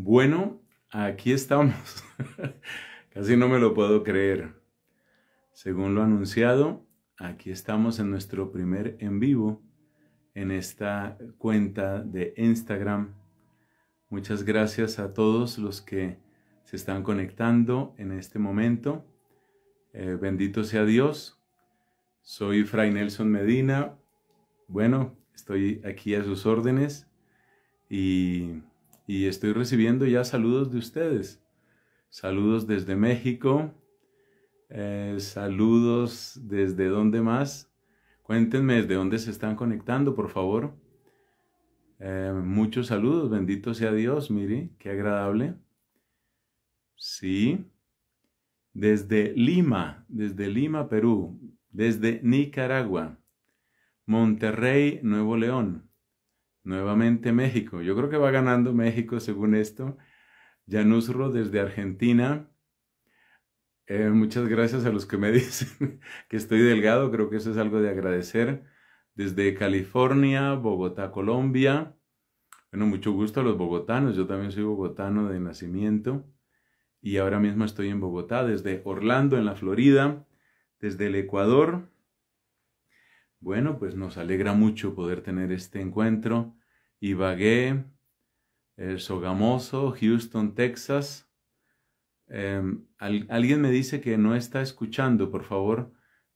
Bueno, aquí estamos. Casi no me lo puedo creer. Según lo anunciado, aquí estamos en nuestro primer en vivo en esta cuenta de Instagram. Muchas gracias a todos los que se están conectando en este momento. Eh, bendito sea Dios. Soy Fray Nelson Medina. Bueno, estoy aquí a sus órdenes y y estoy recibiendo ya saludos de ustedes. Saludos desde México, eh, saludos desde dónde más. Cuéntenme desde dónde se están conectando, por favor. Eh, muchos saludos, bendito sea Dios, mire, qué agradable. Sí, desde Lima, desde Lima, Perú, desde Nicaragua, Monterrey, Nuevo León, Nuevamente México. Yo creo que va ganando México según esto. Janusro desde Argentina. Eh, muchas gracias a los que me dicen que estoy delgado. Creo que eso es algo de agradecer. Desde California, Bogotá, Colombia. Bueno, mucho gusto a los bogotanos. Yo también soy bogotano de nacimiento. Y ahora mismo estoy en Bogotá, desde Orlando, en la Florida, desde el Ecuador, bueno, pues nos alegra mucho poder tener este encuentro. Ibagué, eh, Sogamoso, Houston, Texas. Em, alguien me dice que no está escuchando, por favor.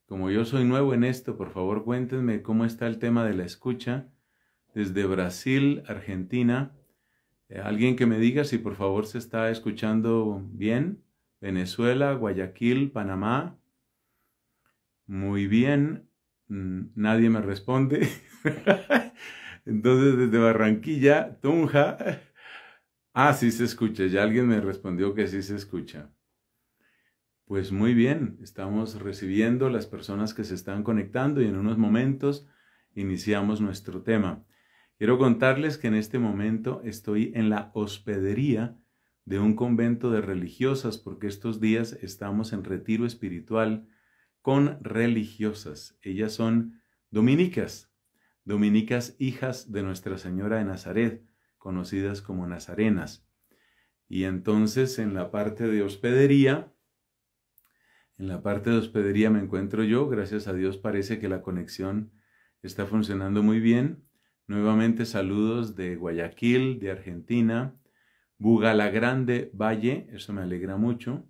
Como yo soy nuevo en esto, por favor cuéntenme cómo está el tema de la escucha desde Brasil, Argentina. Eh, alguien que me diga si por favor se está escuchando bien. Venezuela, Guayaquil, Panamá. Muy bien. Mm, nadie me responde. Entonces, desde Barranquilla, Tunja. Ah, sí se escucha. Ya alguien me respondió que sí se escucha. Pues muy bien, estamos recibiendo las personas que se están conectando y en unos momentos iniciamos nuestro tema. Quiero contarles que en este momento estoy en la hospedería de un convento de religiosas porque estos días estamos en retiro espiritual con religiosas. Ellas son dominicas, dominicas hijas de Nuestra Señora de Nazaret, conocidas como nazarenas. Y entonces en la parte de hospedería, en la parte de hospedería me encuentro yo, gracias a Dios parece que la conexión está funcionando muy bien. Nuevamente saludos de Guayaquil, de Argentina, Bugalagrande Valle, eso me alegra mucho.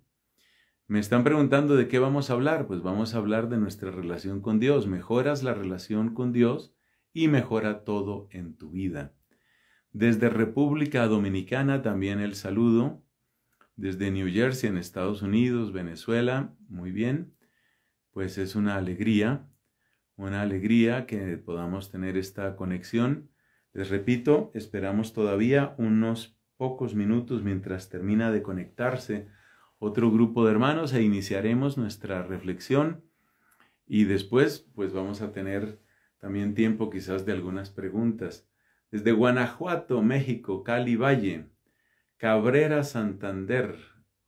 Me están preguntando de qué vamos a hablar. Pues vamos a hablar de nuestra relación con Dios. Mejoras la relación con Dios y mejora todo en tu vida. Desde República Dominicana también el saludo. Desde New Jersey en Estados Unidos, Venezuela, muy bien. Pues es una alegría, una alegría que podamos tener esta conexión. Les repito, esperamos todavía unos pocos minutos mientras termina de conectarse otro grupo de hermanos e iniciaremos nuestra reflexión y después pues vamos a tener también tiempo quizás de algunas preguntas. Desde Guanajuato, México, Cali Valle, Cabrera, Santander,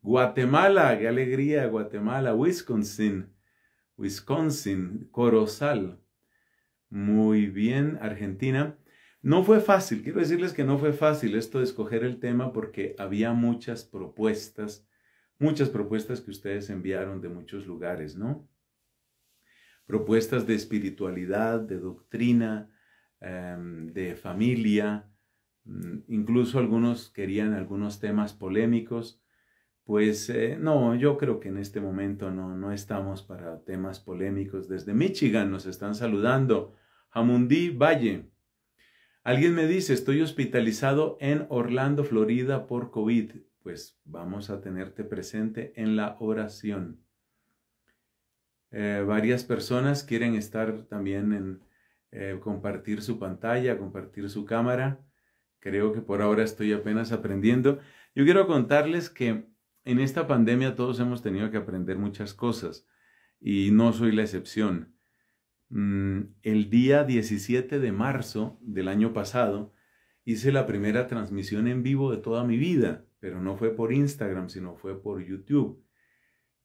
Guatemala, qué alegría, Guatemala, Wisconsin, Wisconsin, Corozal. Muy bien, Argentina. No fue fácil, quiero decirles que no fue fácil esto de escoger el tema porque había muchas propuestas muchas propuestas que ustedes enviaron de muchos lugares, ¿no? Propuestas de espiritualidad, de doctrina, em, de familia, mm, incluso algunos querían algunos temas polémicos, pues eh, no, yo creo que en este momento no, no estamos para temas polémicos. Desde Michigan nos están saludando. Jamundí Valle. Alguien me dice, estoy hospitalizado en Orlando, Florida por COVID pues vamos a tenerte presente en la oración. Eh, varias personas quieren estar también en eh, compartir su pantalla, compartir su cámara. Creo que por ahora estoy apenas aprendiendo. Yo quiero contarles que en esta pandemia todos hemos tenido que aprender muchas cosas y no soy la excepción. Mm, el día 17 de marzo del año pasado hice la primera transmisión en vivo de toda mi vida pero no fue por Instagram, sino fue por YouTube.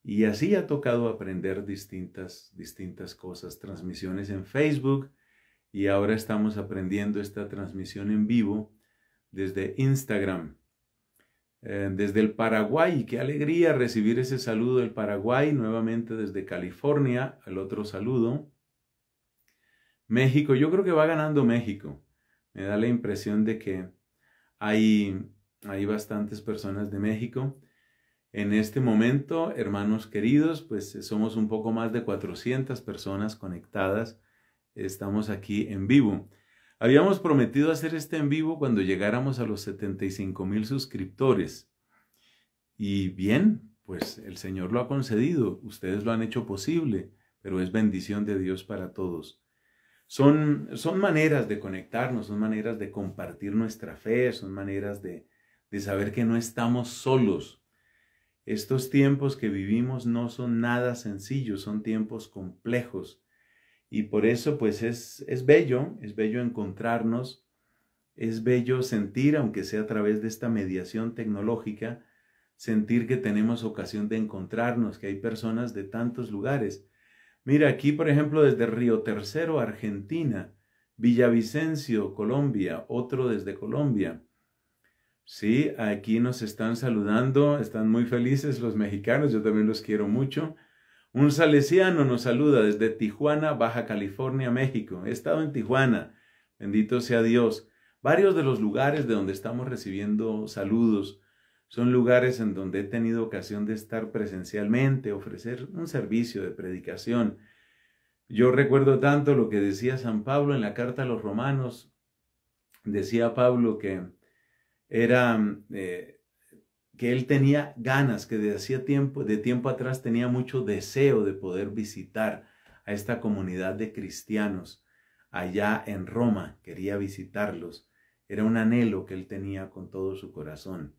Y así ha tocado aprender distintas, distintas cosas, transmisiones en Facebook y ahora estamos aprendiendo esta transmisión en vivo desde Instagram. Eh, desde el Paraguay, qué alegría recibir ese saludo del Paraguay, nuevamente desde California, el otro saludo. México, yo creo que va ganando México. Me da la impresión de que hay hay bastantes personas de México. En este momento, hermanos queridos, pues eh, somos un poco más de 400 personas conectadas. Estamos aquí en vivo. Habíamos prometido hacer este en vivo cuando llegáramos a los 75 mil suscriptores. Y bien, pues el Señor lo ha concedido, ustedes lo han hecho posible, pero es bendición de Dios para todos. Son, son maneras de conectarnos, son maneras de compartir nuestra fe, son maneras de, de saber que no estamos solos. Estos tiempos que vivimos no son nada sencillos, son tiempos complejos. Y por eso pues es, es bello, es bello encontrarnos, es bello sentir, aunque sea a través de esta mediación tecnológica, sentir que tenemos ocasión de encontrarnos, que hay personas de tantos lugares. Mira, aquí por ejemplo desde Río Tercero, Argentina, Villavicencio, Colombia, otro desde Colombia, Sí, aquí nos están saludando, están muy felices los mexicanos, yo también los quiero mucho. Un salesiano nos saluda desde Tijuana, Baja California, México. He estado en Tijuana, bendito sea Dios. Varios de los lugares de donde estamos recibiendo saludos son lugares en donde he tenido ocasión de estar presencialmente, ofrecer un servicio de predicación. Yo recuerdo tanto lo que decía San Pablo en la carta a los romanos. Decía Pablo que era eh, que él tenía ganas, que de hacía tiempo, de tiempo atrás tenía mucho deseo de poder visitar a esta comunidad de cristianos allá en Roma, quería visitarlos, era un anhelo que él tenía con todo su corazón.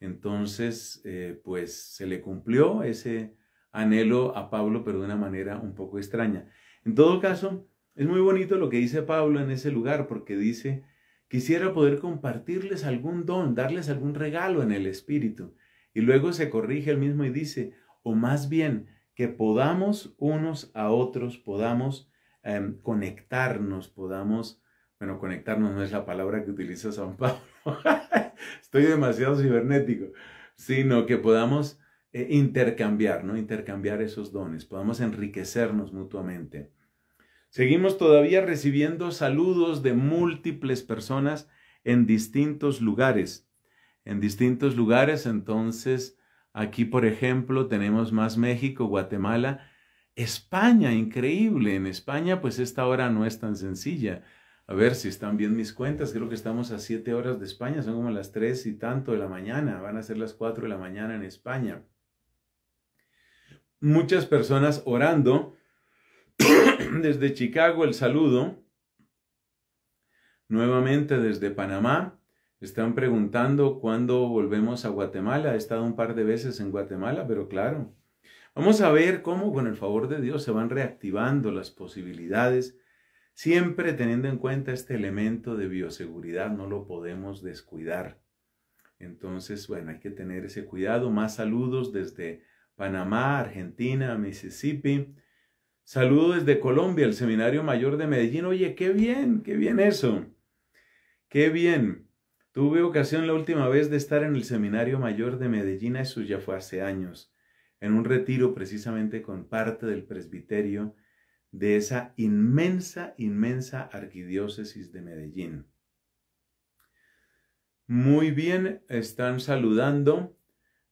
Entonces, eh, pues se le cumplió ese anhelo a Pablo, pero de una manera un poco extraña. En todo caso, es muy bonito lo que dice Pablo en ese lugar, porque dice, Quisiera poder compartirles algún don, darles algún regalo en el Espíritu. Y luego se corrige el mismo y dice, o más bien, que podamos unos a otros, podamos em, conectarnos, podamos, bueno, conectarnos no es la palabra que utiliza San Pablo, estoy demasiado cibernético, sino que podamos eh, intercambiar, ¿no? Intercambiar esos dones, podamos enriquecernos mutuamente. Seguimos todavía recibiendo saludos de múltiples personas en distintos lugares. En distintos lugares, entonces, aquí por ejemplo tenemos más México, Guatemala, España, increíble. En España, pues esta hora no es tan sencilla. A ver si están bien mis cuentas. Creo que estamos a siete horas de España. Son como las tres y tanto de la mañana. Van a ser las cuatro de la mañana en España. Muchas personas orando desde Chicago el saludo. Nuevamente desde Panamá. Están preguntando cuándo volvemos a Guatemala. He estado un par de veces en Guatemala, pero claro. Vamos a ver cómo con el favor de Dios se van reactivando las posibilidades, siempre teniendo en cuenta este elemento de bioseguridad. No lo podemos descuidar. Entonces, bueno, hay que tener ese cuidado. Más saludos desde Panamá, Argentina, Mississippi. Saludo desde Colombia, el Seminario Mayor de Medellín. Oye, qué bien, qué bien eso. Qué bien. Tuve ocasión la última vez de estar en el Seminario Mayor de Medellín, eso ya fue hace años, en un retiro precisamente con parte del presbiterio de esa inmensa, inmensa arquidiócesis de Medellín. Muy bien, están saludando.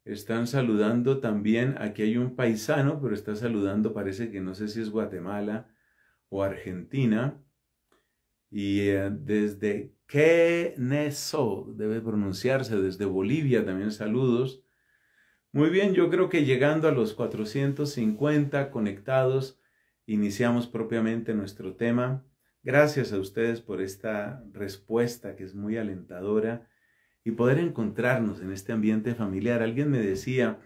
Están saludando también, aquí hay un paisano, pero está saludando, parece que no sé si es Guatemala o Argentina. Y eh, desde desde Neso debe pronunciarse, desde Bolivia también saludos. Muy bien, yo creo que llegando a los 450 conectados, iniciamos propiamente nuestro tema. Gracias a ustedes por esta respuesta que es muy alentadora y poder encontrarnos en este ambiente familiar. Alguien me decía,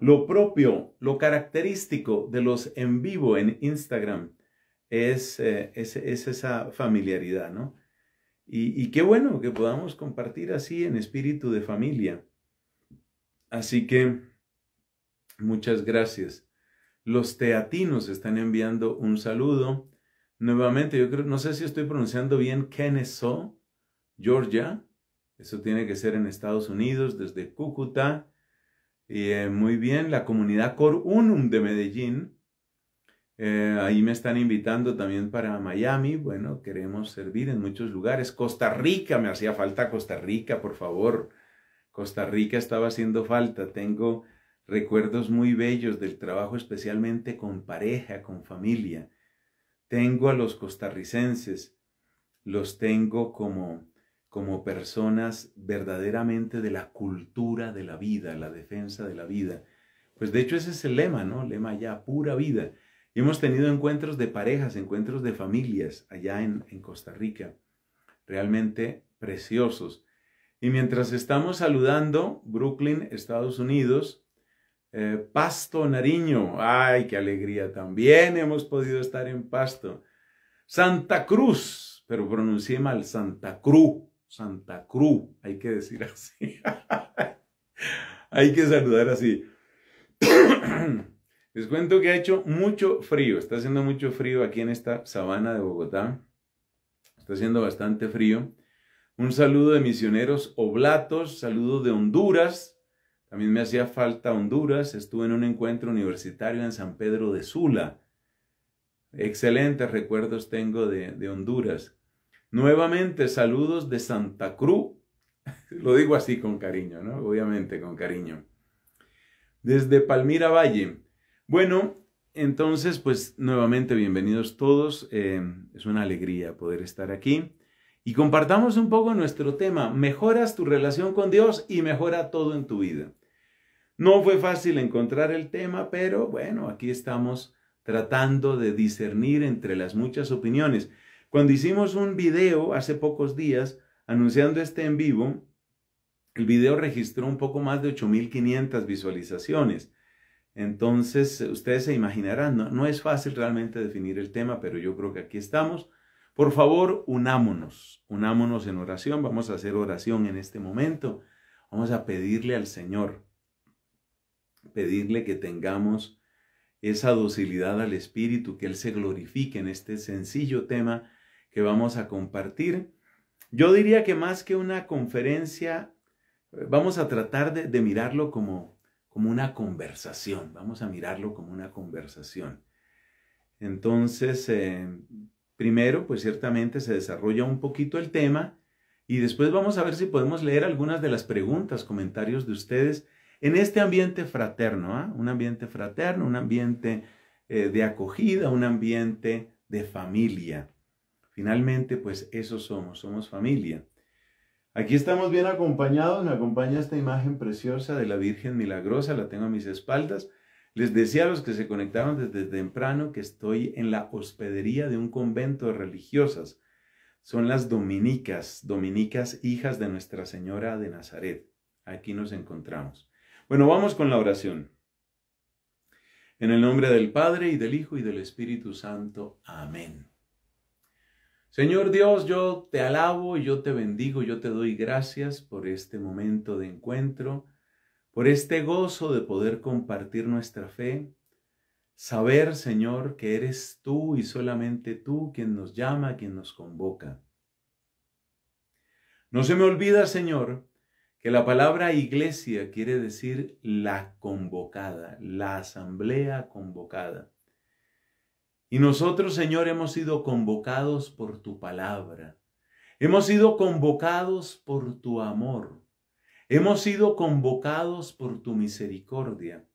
lo propio, lo característico de los en vivo en Instagram es, eh, esa familiaridad, ¿no? Y, qué bueno que podamos compartir así en espíritu de familia. Así que, muchas gracias. Los teatinos están enviando un saludo. Nuevamente, yo creo, no sé si estoy pronunciando bien Kennesaw, Georgia. Eso tiene que ser en Estados Unidos, desde Cúcuta. Y, eh, muy bien, la comunidad Cor Unum de Medellín. Eh, ahí me están invitando también para Miami. Bueno, queremos servir en muchos lugares. Costa Rica, me hacía falta Costa Rica, por favor. Costa Rica estaba haciendo falta. Tengo recuerdos muy bellos del trabajo, especialmente con pareja, con familia. Tengo a los costarricenses, los tengo como como personas verdaderamente de la cultura de la vida, la defensa de la vida. Pues de hecho ese es el lema, ¿no? Lema ya, pura vida. Y hemos tenido encuentros de parejas, encuentros de familias allá en, Costa Rica, realmente preciosos. Y mientras estamos saludando, Brooklyn, Estados Unidos, eh, Pasto, Nariño, ay, qué alegría, también hemos podido estar en Pasto. Santa Cruz, pero pronuncié mal, Santa Cruz, Santa Cruz, hay que decir así. hay que saludar así. Les cuento que ha hecho mucho frío, está haciendo mucho frío aquí en esta sabana de Bogotá. Está haciendo bastante frío. Un saludo de misioneros oblatos, saludo de Honduras. También me hacía falta Honduras. Estuve en un encuentro universitario en San Pedro de Sula. Excelentes recuerdos tengo de, de Honduras. Nuevamente saludos de Santa Cruz. Lo digo así con cariño, ¿no? Obviamente con cariño. Desde Palmira Valle. Bueno, entonces, pues nuevamente bienvenidos todos. Eh, es una alegría poder estar aquí. Y compartamos un poco nuestro tema. Mejoras tu relación con Dios y mejora todo en tu vida. No fue fácil encontrar el tema, pero bueno, aquí estamos tratando de discernir entre las muchas opiniones. Cuando hicimos un video hace pocos días anunciando este en vivo, el video registró un poco más de 8.500 visualizaciones. Entonces, ustedes se imaginarán, no, es fácil realmente definir el tema, pero yo creo que aquí estamos. Por favor, unámonos, unámonos en oración. Vamos a hacer oración en este momento. Vamos a pedirle al Señor, pedirle que tengamos esa docilidad al Espíritu, que Él se glorifique en este sencillo tema que vamos a compartir. Yo diría que más que una conferencia, eh, vamos a tratar de, mirarlo como, como una conversación, vamos a mirarlo como una conversación. Entonces, eh, primero, pues ciertamente se desarrolla un poquito el tema y después vamos a ver si podemos leer algunas de las preguntas, comentarios de ustedes en este ambiente fraterno, ¿ah? un ambiente fraterno, un ambiente eh, de acogida, un ambiente de familia. Finalmente, pues eso somos, somos familia. Aquí estamos bien acompañados, me acompaña esta imagen preciosa de la Virgen Milagrosa, la tengo a mis espaldas. Les decía a los que se conectaron desde temprano que estoy en la hospedería de un convento de religiosas. Son las dominicas, dominicas hijas de Nuestra Señora de Nazaret. Aquí nos encontramos. Bueno, vamos con la oración. En el nombre del Padre y del Hijo y del Espíritu Santo. Amén. Señor Dios, yo te alabo, yo te bendigo, yo te doy gracias por este momento de encuentro, por este gozo de poder compartir nuestra fe. Saber, Señor, que eres tú y solamente tú quien nos llama, quien nos convoca. No se me olvida, Señor, que la palabra iglesia quiere decir la convocada, la asamblea convocada. Y nosotros, Señor, hemos sido convocados por tu palabra. Hemos sido convocados por tu amor. Hemos sido convocados por tu misericordia.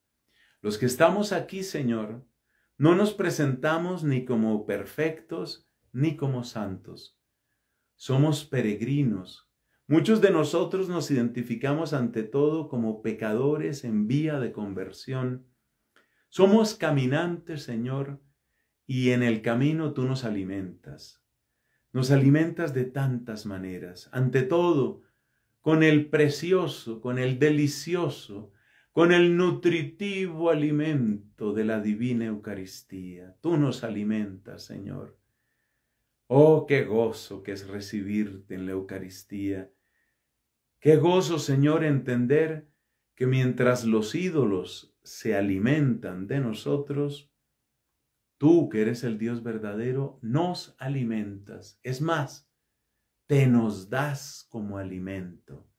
Los que estamos aquí, Señor, no nos presentamos ni como perfectos ni como santos. Somos peregrinos. Muchos de nosotros nos identificamos ante todo como pecadores en vía de conversión. Somos caminantes, Señor, y en el camino tú nos alimentas. Nos alimentas de tantas maneras. Ante todo, con el precioso, con el delicioso, con el nutritivo alimento de la divina Eucaristía. Tú nos alimentas, Señor. Oh, qué gozo que es recibirte en la Eucaristía. Qué gozo, Señor, entender que mientras los ídolos se alimentan de nosotros, Tú que eres el Dios verdadero, nos alimentas. Es más, te nos das como alimento.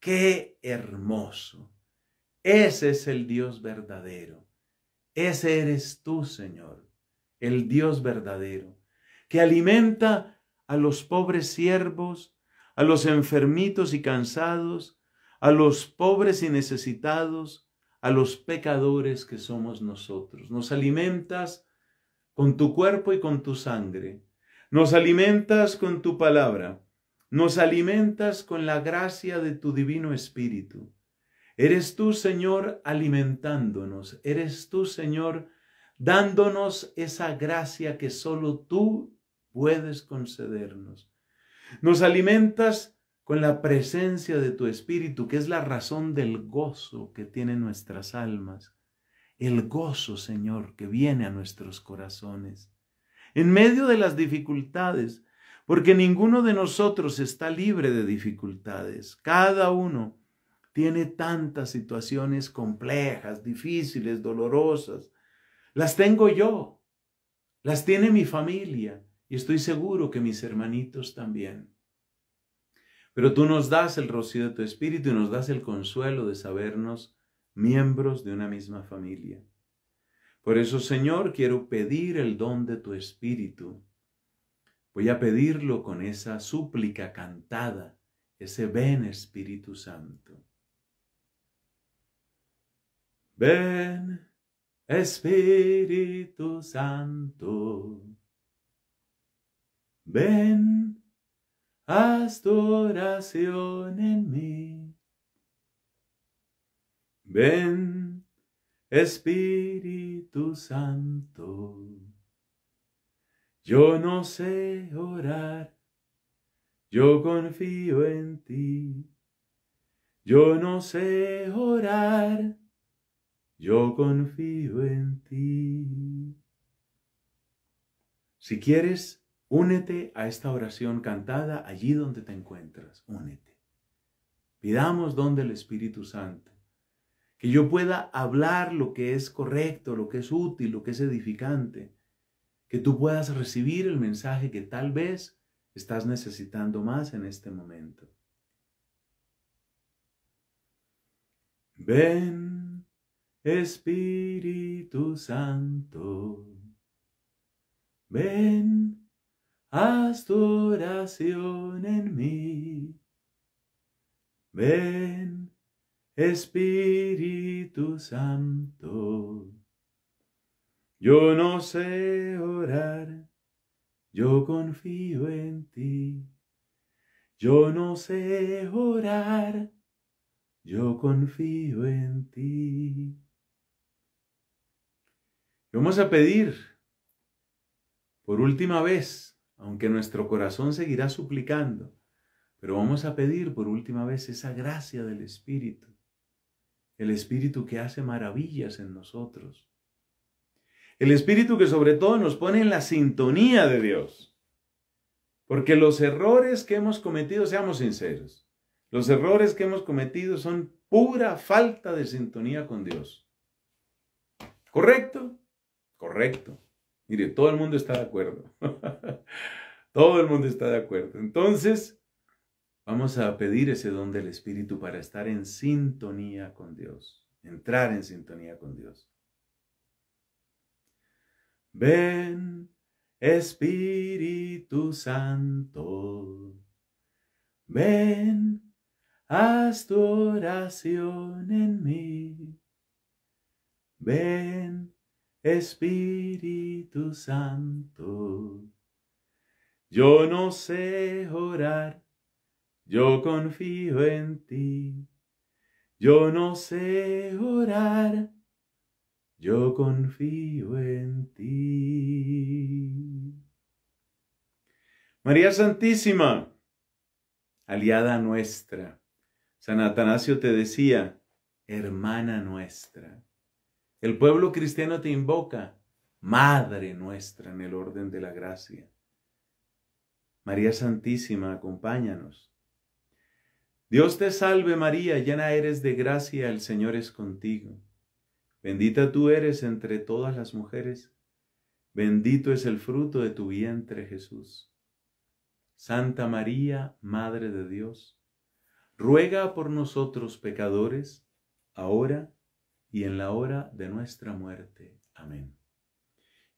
Qué hermoso. Ese es el Dios verdadero. Ese eres tú, Señor, el Dios verdadero, que alimenta a los pobres siervos, a los enfermitos y cansados, a los pobres y necesitados, a los pecadores que somos nosotros. Nos alimentas con tu cuerpo y con tu sangre. Nos alimentas con tu palabra. Nos alimentas con la gracia de tu Divino Espíritu. Eres tú, Señor, alimentándonos. Eres tú, Señor, dándonos esa gracia que solo tú puedes concedernos. Nos alimentas con la presencia de tu Espíritu, que es la razón del gozo que tienen nuestras almas el gozo, Señor, que viene a nuestros corazones. En medio de las dificultades, porque ninguno de nosotros está libre de dificultades. Cada uno tiene tantas situaciones complejas, difíciles, dolorosas. Las tengo yo, las tiene mi familia y estoy seguro que mis hermanitos también. Pero tú nos das el rocío de tu espíritu y nos das el consuelo de sabernos miembros de una misma familia. Por eso, Señor, quiero pedir el don de tu Espíritu. Voy a pedirlo con esa súplica cantada, ese ven Espíritu Santo. Ven Espíritu Santo. Ven, haz tu oración en mí. Ven, Espíritu Santo. Yo no sé orar, yo confío en ti. Yo no sé orar, yo confío en ti. Si quieres, únete a esta oración cantada allí donde te encuentras, únete. Pidamos donde el Espíritu Santo que yo pueda hablar lo que es correcto, lo que es útil, lo que es edificante, que tú puedas recibir el mensaje que tal vez estás necesitando más en este momento. Ven, Espíritu Santo, ven, haz tu oración en mí. Ven, Espíritu Santo. Yo no sé orar, yo confío en ti. Yo no sé orar, yo confío en ti. Vamos a pedir por última vez, aunque nuestro corazón seguirá suplicando, pero vamos a pedir por última vez esa gracia del Espíritu el Espíritu que hace maravillas en nosotros. El Espíritu que sobre todo nos pone en la sintonía de Dios. Porque los errores que hemos cometido, seamos sinceros, los errores que hemos cometido son pura falta de sintonía con Dios. ¿Correcto? Correcto. Mire, todo el mundo está de acuerdo. todo el mundo está de acuerdo. Entonces, Vamos a pedir ese don del Espíritu para estar en sintonía con Dios, entrar en sintonía con Dios. Ven, Espíritu Santo, ven, haz tu oración en mí. Ven, Espíritu Santo, yo no sé orar yo confío en ti. Yo no sé orar. Yo confío en ti. María Santísima, aliada nuestra. San Atanasio te decía, hermana nuestra. El pueblo cristiano te invoca, Madre nuestra en el orden de la gracia. María Santísima, acompáñanos. Dios te salve María, llena eres de gracia, el Señor es contigo. Bendita tú eres entre todas las mujeres, bendito es el fruto de tu vientre Jesús. Santa María, Madre de Dios, ruega por nosotros pecadores, ahora y en la hora de nuestra muerte. Amén.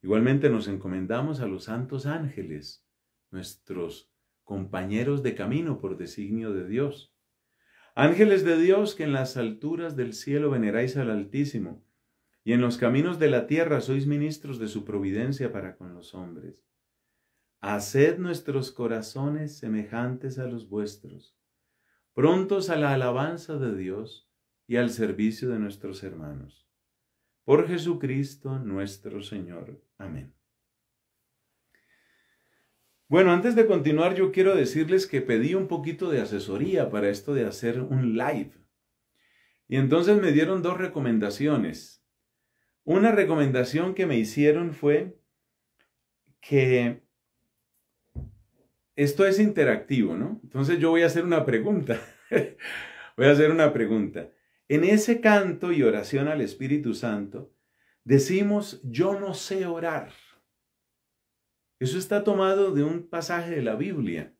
Igualmente nos encomendamos a los santos ángeles, nuestros compañeros de camino por designio de Dios Ángeles de Dios que en las alturas del cielo veneráis al Altísimo, y en los caminos de la tierra sois ministros de su providencia para con los hombres. Haced nuestros corazones semejantes a los vuestros, prontos a la alabanza de Dios y al servicio de nuestros hermanos. Por Jesucristo nuestro Señor. Amén. Bueno, antes de continuar, yo quiero decirles que pedí un poquito de asesoría para esto de hacer un live. Y entonces me dieron dos recomendaciones. Una recomendación que me hicieron fue que esto es interactivo, ¿no? Entonces yo voy a hacer una pregunta. voy a hacer una pregunta. En ese canto y oración al Espíritu Santo, decimos, yo no sé orar. Eso está tomado de un pasaje de la Biblia.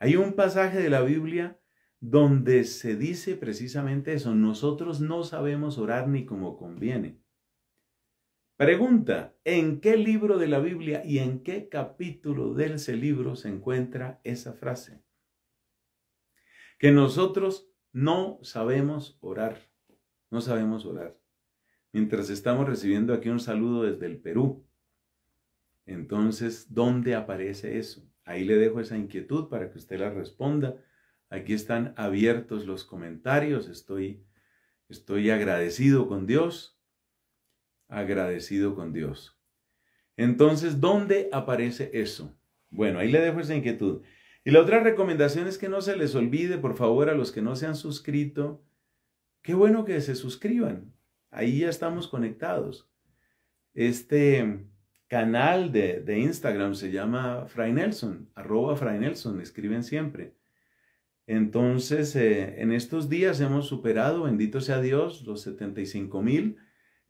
Hay un pasaje de la Biblia donde se dice precisamente eso. Nosotros no sabemos orar ni como conviene. Pregunta, ¿en qué libro de la Biblia y en qué capítulo de ese libro se encuentra esa frase? Que nosotros no sabemos orar, no sabemos orar. Mientras estamos recibiendo aquí un saludo desde el Perú, entonces, ¿dónde aparece eso? Ahí le dejo esa inquietud para que usted la responda. Aquí están abiertos los comentarios. Estoy, estoy agradecido con Dios. Agradecido con Dios. Entonces, ¿dónde aparece eso? Bueno, ahí le dejo esa inquietud. Y la otra recomendación es que no se les olvide, por favor, a los que no se han suscrito, qué bueno que se suscriban. Ahí ya estamos conectados. Este, canal de, de Instagram se llama Fray Nelson, arroba Fray Nelson, escriben siempre. Entonces, eh, en estos días hemos superado, bendito sea Dios, los 75 mil.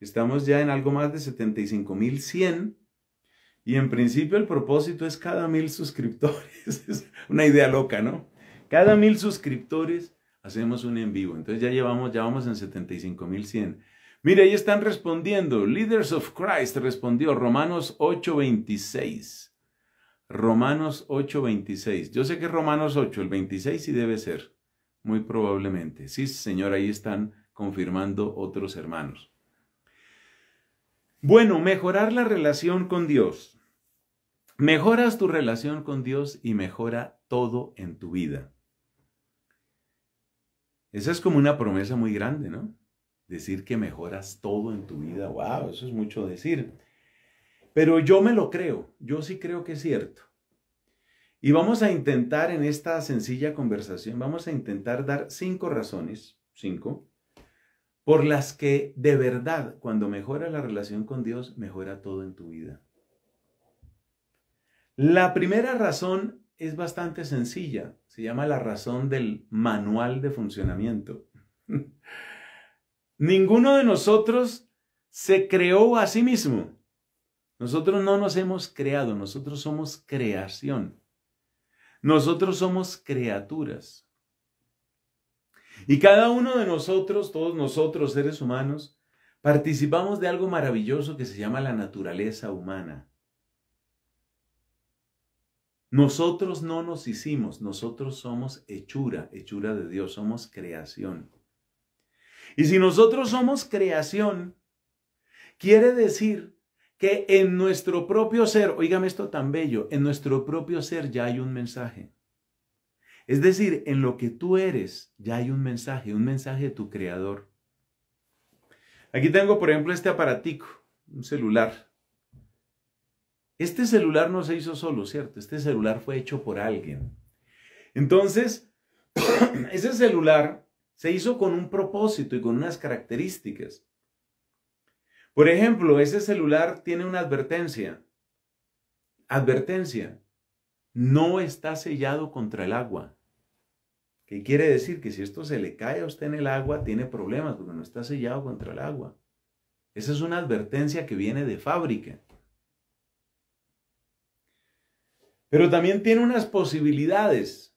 Estamos ya en algo más de 75 mil 100. Y en principio el propósito es cada mil suscriptores. es una idea loca, ¿no? Cada mil suscriptores hacemos un en vivo. Entonces ya llevamos, ya vamos en 75 mil 100. Mire, ahí están respondiendo. Leaders of Christ respondió Romanos 8:26. Romanos 8:26. Yo sé que Romanos 8, el 26 sí debe ser. Muy probablemente. Sí, señor, ahí están confirmando otros hermanos. Bueno, mejorar la relación con Dios. Mejoras tu relación con Dios y mejora todo en tu vida. Esa es como una promesa muy grande, ¿no? Decir que mejoras todo en tu vida, wow, eso es mucho decir. Pero yo me lo creo, yo sí creo que es cierto. Y vamos a intentar en esta sencilla conversación, vamos a intentar dar cinco razones, cinco, por las que de verdad cuando mejora la relación con Dios, mejora todo en tu vida. La primera razón es bastante sencilla, se llama la razón del manual de funcionamiento. Ninguno de nosotros se creó a sí mismo. Nosotros no nos hemos creado, nosotros somos creación. Nosotros somos criaturas. Y cada uno de nosotros, todos nosotros seres humanos, participamos de algo maravilloso que se llama la naturaleza humana. Nosotros no nos hicimos, nosotros somos hechura, hechura de Dios, somos creación. Y si nosotros somos creación, quiere decir que en nuestro propio ser, oígame esto tan bello, en nuestro propio ser ya hay un mensaje. Es decir, en lo que tú eres ya hay un mensaje, un mensaje de tu creador. Aquí tengo, por ejemplo, este aparatico, un celular. Este celular no se hizo solo, ¿cierto? Este celular fue hecho por alguien. Entonces, ese celular se hizo con un propósito y con unas características. Por ejemplo, ese celular tiene una advertencia. Advertencia. No está sellado contra el agua. ¿Qué quiere decir? Que si esto se le cae a usted en el agua, tiene problemas porque no está sellado contra el agua. Esa es una advertencia que viene de fábrica. Pero también tiene unas posibilidades.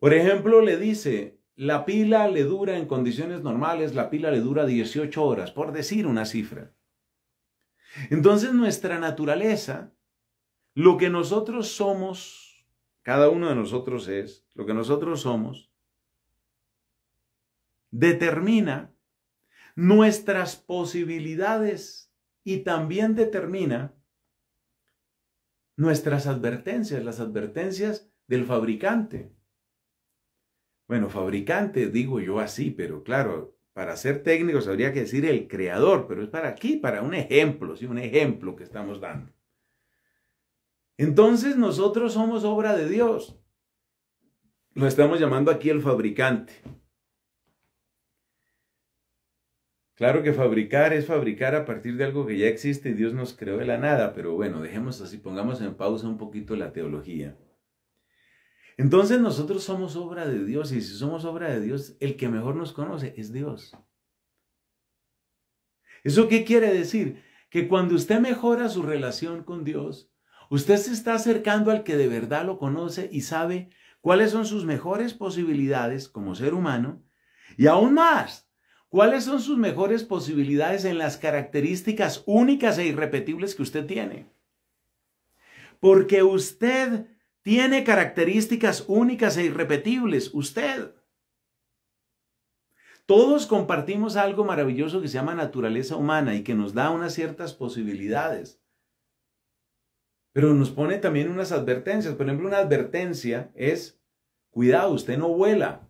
Por ejemplo, le dice, la pila le dura en condiciones normales, la pila le dura 18 horas, por decir una cifra. Entonces nuestra naturaleza, lo que nosotros somos, cada uno de nosotros es, lo que nosotros somos, determina nuestras posibilidades y también determina nuestras advertencias, las advertencias del fabricante. Bueno, fabricante digo yo así, pero claro, para ser técnicos habría que decir el creador, pero es para aquí, para un ejemplo, ¿sí? un ejemplo que estamos dando. Entonces nosotros somos obra de Dios. Lo estamos llamando aquí el fabricante. Claro que fabricar es fabricar a partir de algo que ya existe y Dios nos creó de la nada, pero bueno, dejemos así, pongamos en pausa un poquito la teología. Entonces nosotros somos obra de Dios y si somos obra de Dios, el que mejor nos conoce es Dios. ¿Eso qué quiere decir? Que cuando usted mejora su relación con Dios, usted se está acercando al que de verdad lo conoce y sabe cuáles son sus mejores posibilidades como ser humano y aún más, cuáles son sus mejores posibilidades en las características únicas e irrepetibles que usted tiene. Porque usted tiene características únicas e irrepetibles, usted. Todos compartimos algo maravilloso que se llama naturaleza humana y que nos da unas ciertas posibilidades. Pero nos pone también unas advertencias. Por ejemplo, una advertencia es, cuidado, usted no vuela.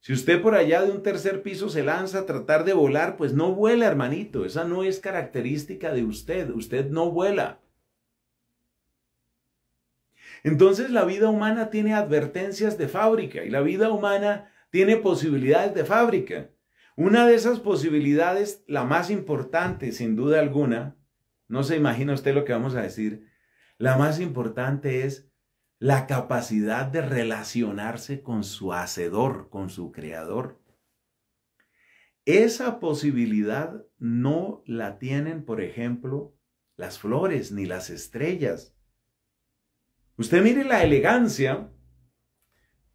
Si usted por allá de un tercer piso se lanza a tratar de volar, pues no vuela, hermanito. Esa no es característica de usted. Usted no vuela. Entonces la vida humana tiene advertencias de fábrica y la vida humana tiene posibilidades de fábrica. Una de esas posibilidades, la más importante sin duda alguna, no se imagina usted lo que vamos a decir, la más importante es la capacidad de relacionarse con su hacedor, con su creador. Esa posibilidad no la tienen, por ejemplo, las flores ni las estrellas. Usted mire la elegancia.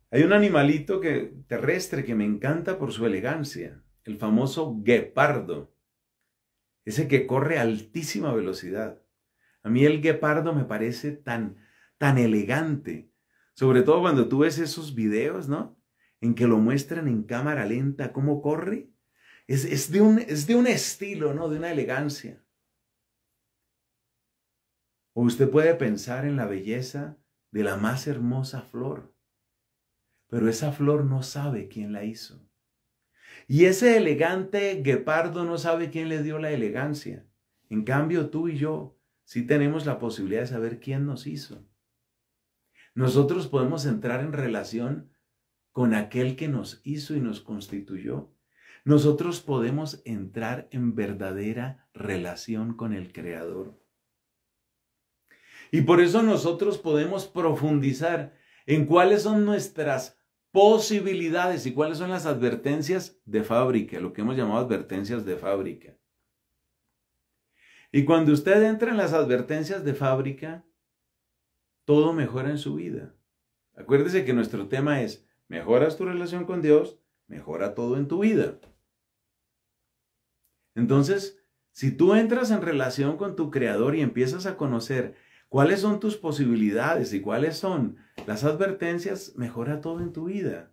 Hay un animalito que, terrestre que me encanta por su elegancia, el famoso guepardo, ese que corre a altísima velocidad. A mí el guepardo me parece tan, tan elegante, sobre todo cuando tú ves esos videos, ¿no? En que lo muestran en cámara lenta, cómo corre. Es, es, de, un, es de un estilo, ¿no? De una elegancia. O usted puede pensar en la belleza de la más hermosa flor, pero esa flor no sabe quién la hizo. Y ese elegante guepardo no sabe quién le dio la elegancia. En cambio, tú y yo sí tenemos la posibilidad de saber quién nos hizo. Nosotros podemos entrar en relación con aquel que nos hizo y nos constituyó. Nosotros podemos entrar en verdadera relación con el Creador. Y por eso nosotros podemos profundizar en cuáles son nuestras posibilidades y cuáles son las advertencias de fábrica, lo que hemos llamado advertencias de fábrica. Y cuando usted entra en las advertencias de fábrica, todo mejora en su vida. Acuérdese que nuestro tema es, mejoras tu relación con Dios, mejora todo en tu vida. Entonces, si tú entras en relación con tu Creador y empiezas a conocer cuáles son tus posibilidades y cuáles son las advertencias, mejora todo en tu vida.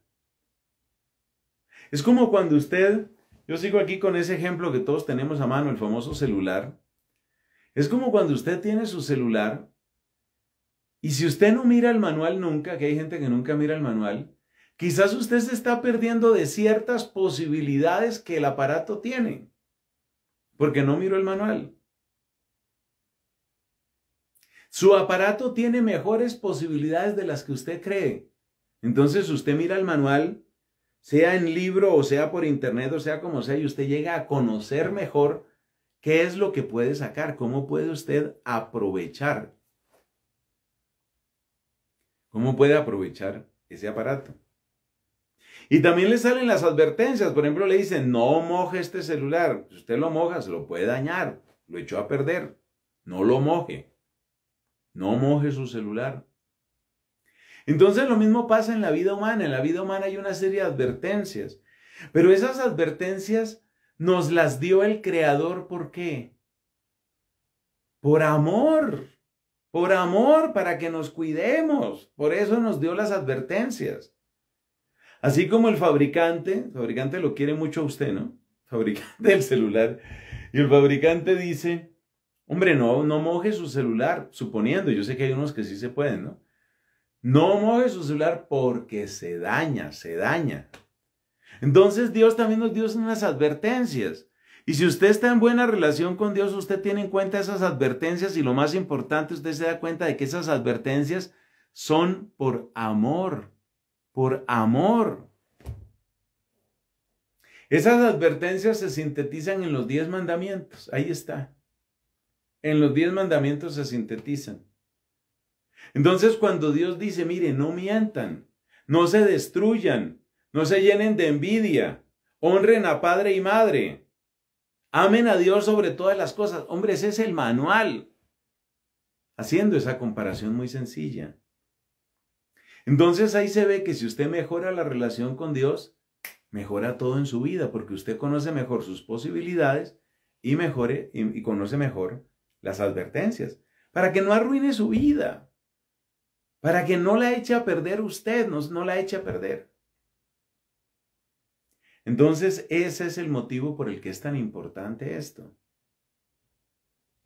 Es como cuando usted, yo sigo aquí con ese ejemplo que todos tenemos a mano, el famoso celular. Es como cuando usted tiene su celular y si usted no mira el manual nunca, que hay gente que nunca mira el manual, quizás usted se está perdiendo de ciertas posibilidades que el aparato tiene, porque no miró el manual. Su aparato tiene mejores posibilidades de las que usted cree. Entonces usted mira el manual, sea en libro o sea por internet o sea como sea, y usted llega a conocer mejor qué es lo que puede sacar, cómo puede usted aprovechar. ¿Cómo puede aprovechar ese aparato? Y también le salen las advertencias. Por ejemplo, le dicen, no moje este celular. Si usted lo moja, se lo puede dañar. Lo echó a perder. No lo moje. No moje su celular. Entonces lo mismo pasa en la vida humana. En la vida humana hay una serie de advertencias. Pero esas advertencias nos las dio el Creador. ¿Por qué? Por amor. Por amor, para que nos cuidemos. Por eso nos dio las advertencias. Así como el fabricante, el fabricante lo quiere mucho a usted, ¿no? fabricante del celular. Y el fabricante dice, Hombre, no, no moje su celular, suponiendo, yo sé que hay unos que sí se pueden, ¿no? No moje su celular porque se daña, se daña. Entonces Dios también nos dio unas advertencias. Y si usted está en buena relación con Dios, usted tiene en cuenta esas advertencias y lo más importante, usted se da cuenta de que esas advertencias son por amor, por amor. Esas advertencias se sintetizan en los diez mandamientos, ahí está en los diez mandamientos se sintetizan. Entonces cuando Dios dice, mire, no mientan, no se destruyan, no se llenen de envidia, honren a padre y madre, amen a Dios sobre todas las cosas, hombre, ese es el manual, haciendo esa comparación muy sencilla. Entonces ahí se ve que si usted mejora la relación con Dios, mejora todo en su vida, porque usted conoce mejor sus posibilidades y, mejore, y conoce mejor las advertencias, para que no arruine su vida, para que no la eche a perder usted, no, no la eche a perder. Entonces, ese es el motivo por el que es tan importante esto.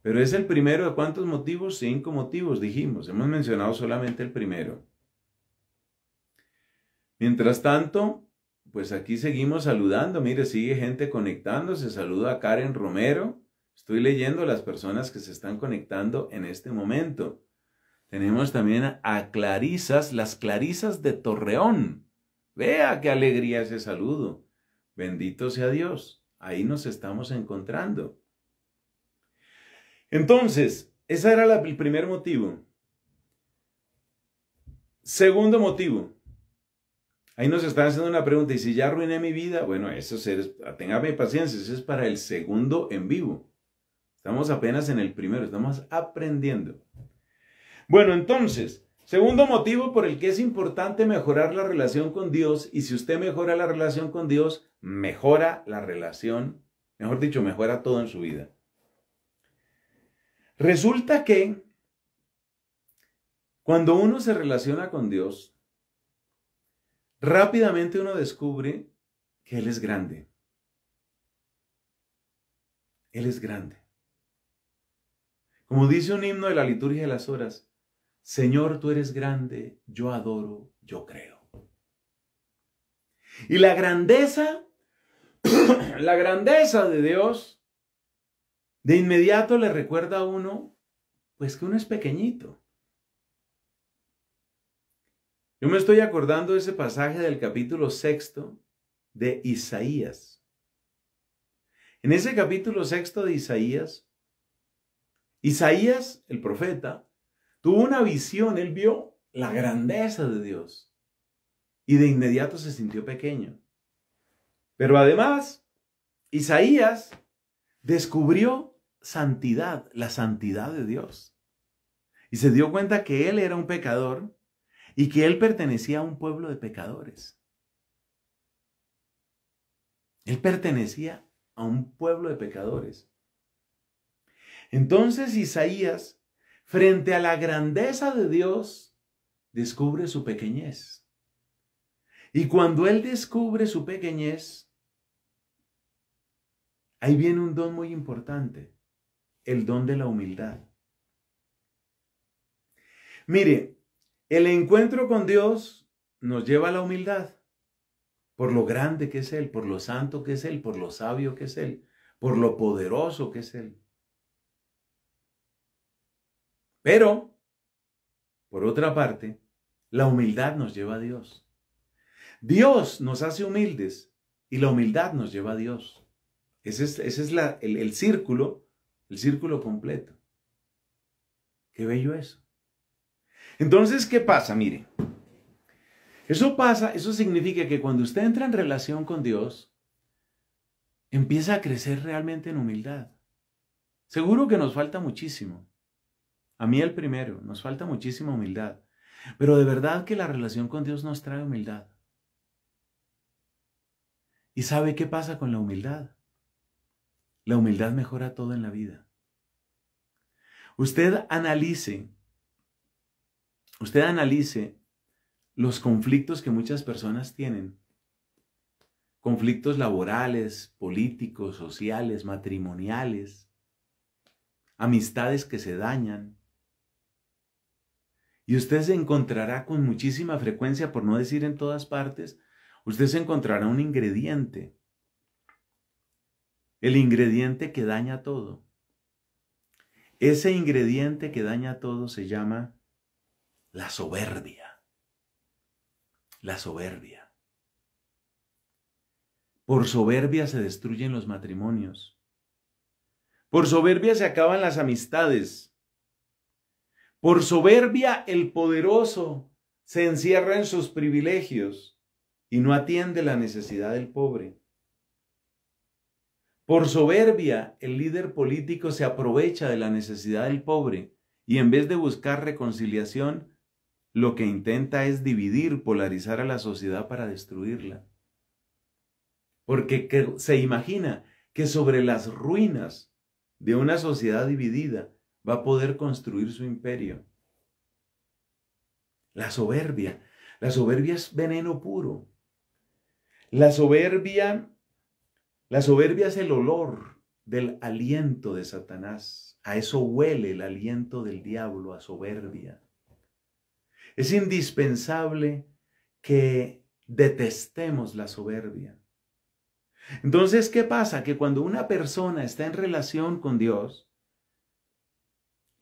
Pero es el primero de cuántos motivos? Cinco motivos, dijimos. Hemos mencionado solamente el primero. Mientras tanto, pues aquí seguimos saludando. Mire, sigue gente conectándose. Saludo a Karen Romero. Estoy leyendo las personas que se están conectando en este momento. Tenemos también a Clarisas, las Clarisas de Torreón. Vea qué alegría ese saludo. Bendito sea Dios. Ahí nos estamos encontrando. Entonces, ese era el primer motivo. Segundo motivo. Ahí nos están haciendo una pregunta. ¿Y si ya arruiné mi vida? Bueno, eso es, téngame paciencia. Eso es para el segundo en vivo. Estamos apenas en el primero, estamos aprendiendo. Bueno, entonces, segundo motivo por el que es importante mejorar la relación con Dios, y si usted mejora la relación con Dios, mejora la relación, mejor dicho, mejora todo en su vida. Resulta que cuando uno se relaciona con Dios, rápidamente uno descubre que Él es grande. Él es grande. Como dice un himno de la liturgia de las horas, Señor, tú eres grande, yo adoro, yo creo. Y la grandeza, la grandeza de Dios, de inmediato le recuerda a uno, pues que uno es pequeñito. Yo me estoy acordando de ese pasaje del capítulo sexto de Isaías. En ese capítulo sexto de Isaías, Isaías, el profeta, tuvo una visión, él vio la grandeza de Dios y de inmediato se sintió pequeño. Pero además, Isaías descubrió santidad, la santidad de Dios. Y se dio cuenta que él era un pecador y que él pertenecía a un pueblo de pecadores. Él pertenecía a un pueblo de pecadores. Entonces Isaías, frente a la grandeza de Dios, descubre su pequeñez. Y cuando él descubre su pequeñez, ahí viene un don muy importante, el don de la humildad. Mire, el encuentro con Dios nos lleva a la humildad, por lo grande que es Él, por lo santo que es Él, por lo sabio que es Él, por lo poderoso que es Él. Pero, por otra parte, la humildad nos lleva a Dios. Dios nos hace humildes y la humildad nos lleva a Dios. Ese es, el, el círculo, el círculo completo. Qué bello eso. Entonces, ¿qué pasa? Mire, eso pasa, eso significa que cuando usted entra en relación con Dios, empieza a crecer realmente en humildad. Seguro que nos falta muchísimo. A mí el primero, nos falta muchísima humildad. Pero de verdad que la relación con Dios nos trae humildad. ¿Y sabe qué pasa con la humildad? La humildad mejora todo en la vida. Usted analice, usted analice los conflictos que muchas personas tienen. Conflictos laborales, políticos, sociales, matrimoniales, amistades que se dañan, y usted se encontrará con muchísima frecuencia, por no decir en todas partes, usted se encontrará un ingrediente. El ingrediente que daña todo. Ese ingrediente que daña todo se llama la soberbia. La soberbia. Por soberbia se destruyen los matrimonios. Por soberbia se acaban las amistades. Por soberbia el poderoso se encierra en sus privilegios y no atiende la necesidad del pobre. Por soberbia el líder político se aprovecha de la necesidad del pobre y en vez de buscar reconciliación, lo que intenta es dividir, polarizar a la sociedad para destruirla. Porque se imagina que sobre las ruinas de una sociedad dividida va a poder construir su imperio. La soberbia. La soberbia es veneno puro. La soberbia, la soberbia es el olor del aliento de Satanás. A eso huele el aliento del diablo, a soberbia. Es indispensable que detestemos la soberbia. Entonces, ¿qué pasa? Que cuando una persona está en relación con Dios,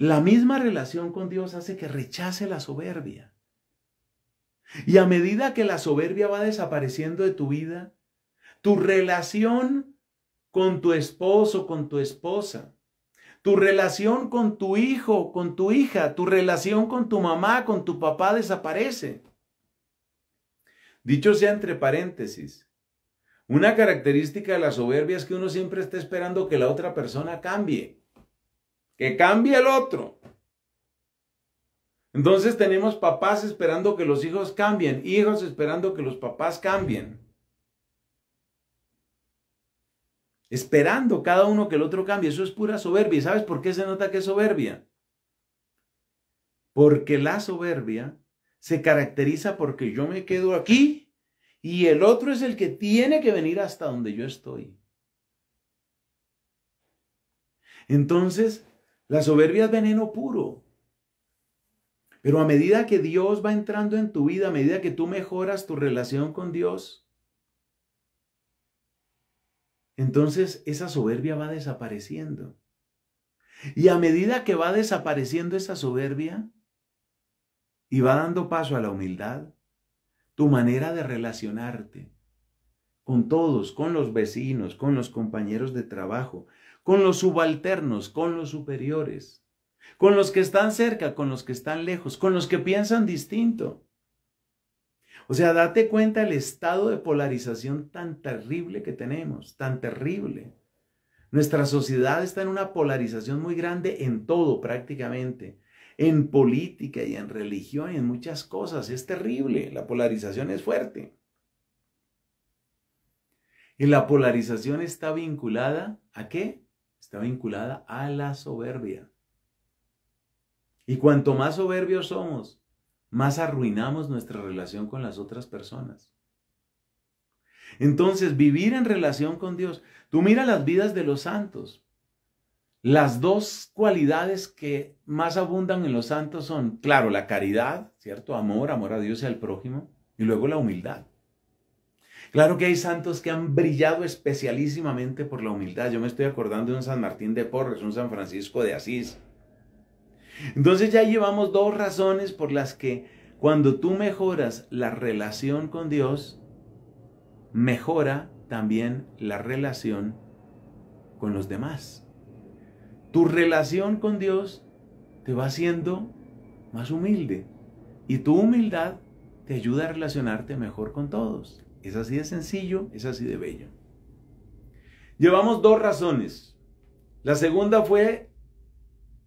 la misma relación con Dios hace que rechace la soberbia. Y a medida que la soberbia va desapareciendo de tu vida, tu relación con tu esposo, con tu esposa, tu relación con tu hijo, con tu hija, tu relación con tu mamá, con tu papá desaparece. Dicho sea entre paréntesis, una característica de la soberbia es que uno siempre está esperando que la otra persona cambie que cambie el otro. Entonces tenemos papás esperando que los hijos cambien, hijos esperando que los papás cambien. Esperando cada uno que el otro cambie. Eso es pura soberbia. ¿Y sabes por qué se nota que es soberbia? Porque la soberbia se caracteriza porque yo me quedo aquí y el otro es el que tiene que venir hasta donde yo estoy. Entonces, la soberbia es veneno puro. Pero a medida que Dios va entrando en tu vida, a medida que tú mejoras tu relación con Dios, entonces esa soberbia va desapareciendo. Y a medida que va desapareciendo esa soberbia y va dando paso a la humildad, tu manera de relacionarte con todos, con los vecinos, con los compañeros de trabajo, con los subalternos, con los superiores, con los que están cerca, con los que están lejos, con los que piensan distinto. O sea, date cuenta el estado de polarización tan terrible que tenemos, tan terrible. Nuestra sociedad está en una polarización muy grande en todo prácticamente, en política y en religión y en muchas cosas. Es terrible, la polarización es fuerte. Y la polarización está vinculada a qué? está vinculada a la soberbia. Y cuanto más soberbios somos, más arruinamos nuestra relación con las otras personas. Entonces, vivir en relación con Dios. Tú mira las vidas de los santos. Las dos cualidades que más abundan en los santos son, claro, la caridad, ¿cierto? Amor, amor a Dios y al prójimo, y luego la humildad. Claro que hay santos que han brillado especialísimamente por la humildad. Yo me estoy acordando de un San Martín de Porres, un San Francisco de Asís. Entonces ya llevamos dos razones por las que cuando tú mejoras la relación con Dios, mejora también la relación con los demás. Tu relación con Dios te va haciendo más humilde y tu humildad te ayuda a relacionarte mejor con todos. Es así de sencillo, es así de bello. Llevamos dos razones. La segunda fue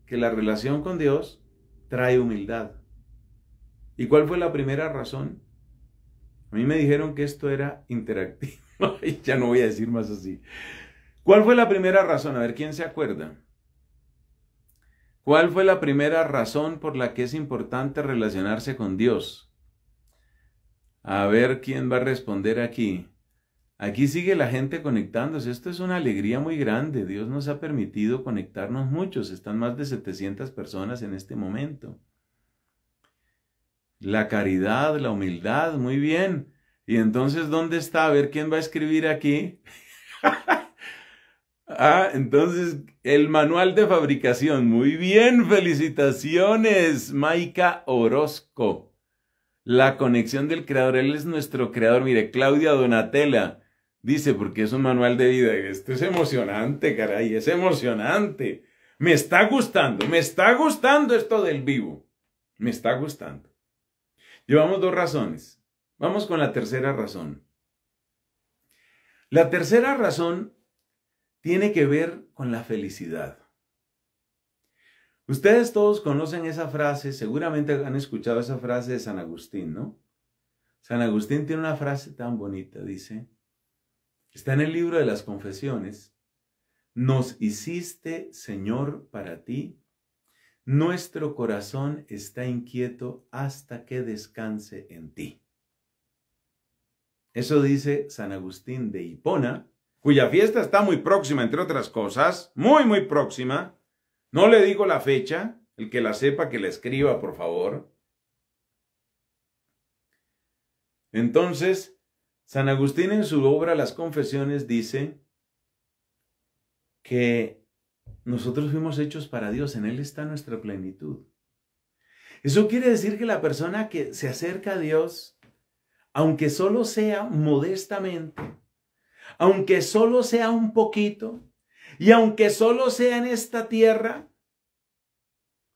que la relación con Dios trae humildad. ¿Y cuál fue la primera razón? A mí me dijeron que esto era interactivo. y ya no voy a decir más así. ¿Cuál fue la primera razón? A ver, ¿quién se acuerda? ¿Cuál fue la primera razón por la que es importante relacionarse con Dios? A ver quién va a responder aquí. Aquí sigue la gente conectándose. Esto es una alegría muy grande. Dios nos ha permitido conectarnos muchos. Están más de 700 personas en este momento. La caridad, la humildad, muy bien. Y entonces, ¿dónde está? A ver quién va a escribir aquí. ah, entonces, el manual de fabricación. Muy bien, felicitaciones, Maika Orozco la conexión del creador. Él es nuestro creador. Mire, Claudia Donatella dice, porque es un manual de vida. Esto es emocionante, caray, es emocionante. Me está gustando, me está gustando esto del vivo. Me está gustando. Llevamos dos razones. Vamos con la tercera razón. La tercera razón tiene que ver con la felicidad. Ustedes todos conocen esa frase, seguramente han escuchado esa frase de San Agustín, ¿no? San Agustín tiene una frase tan bonita, dice, está en el libro de las confesiones, nos hiciste Señor para ti, nuestro corazón está inquieto hasta que descanse en ti. Eso dice San Agustín de Hipona, cuya fiesta está muy próxima, entre otras cosas, muy, muy próxima no le digo la fecha, el que la sepa que la escriba, por favor. Entonces, San Agustín en su obra Las Confesiones dice que nosotros fuimos hechos para Dios, en Él está nuestra plenitud. Eso quiere decir que la persona que se acerca a Dios, aunque solo sea modestamente, aunque solo sea un poquito, y aunque solo sea en esta tierra,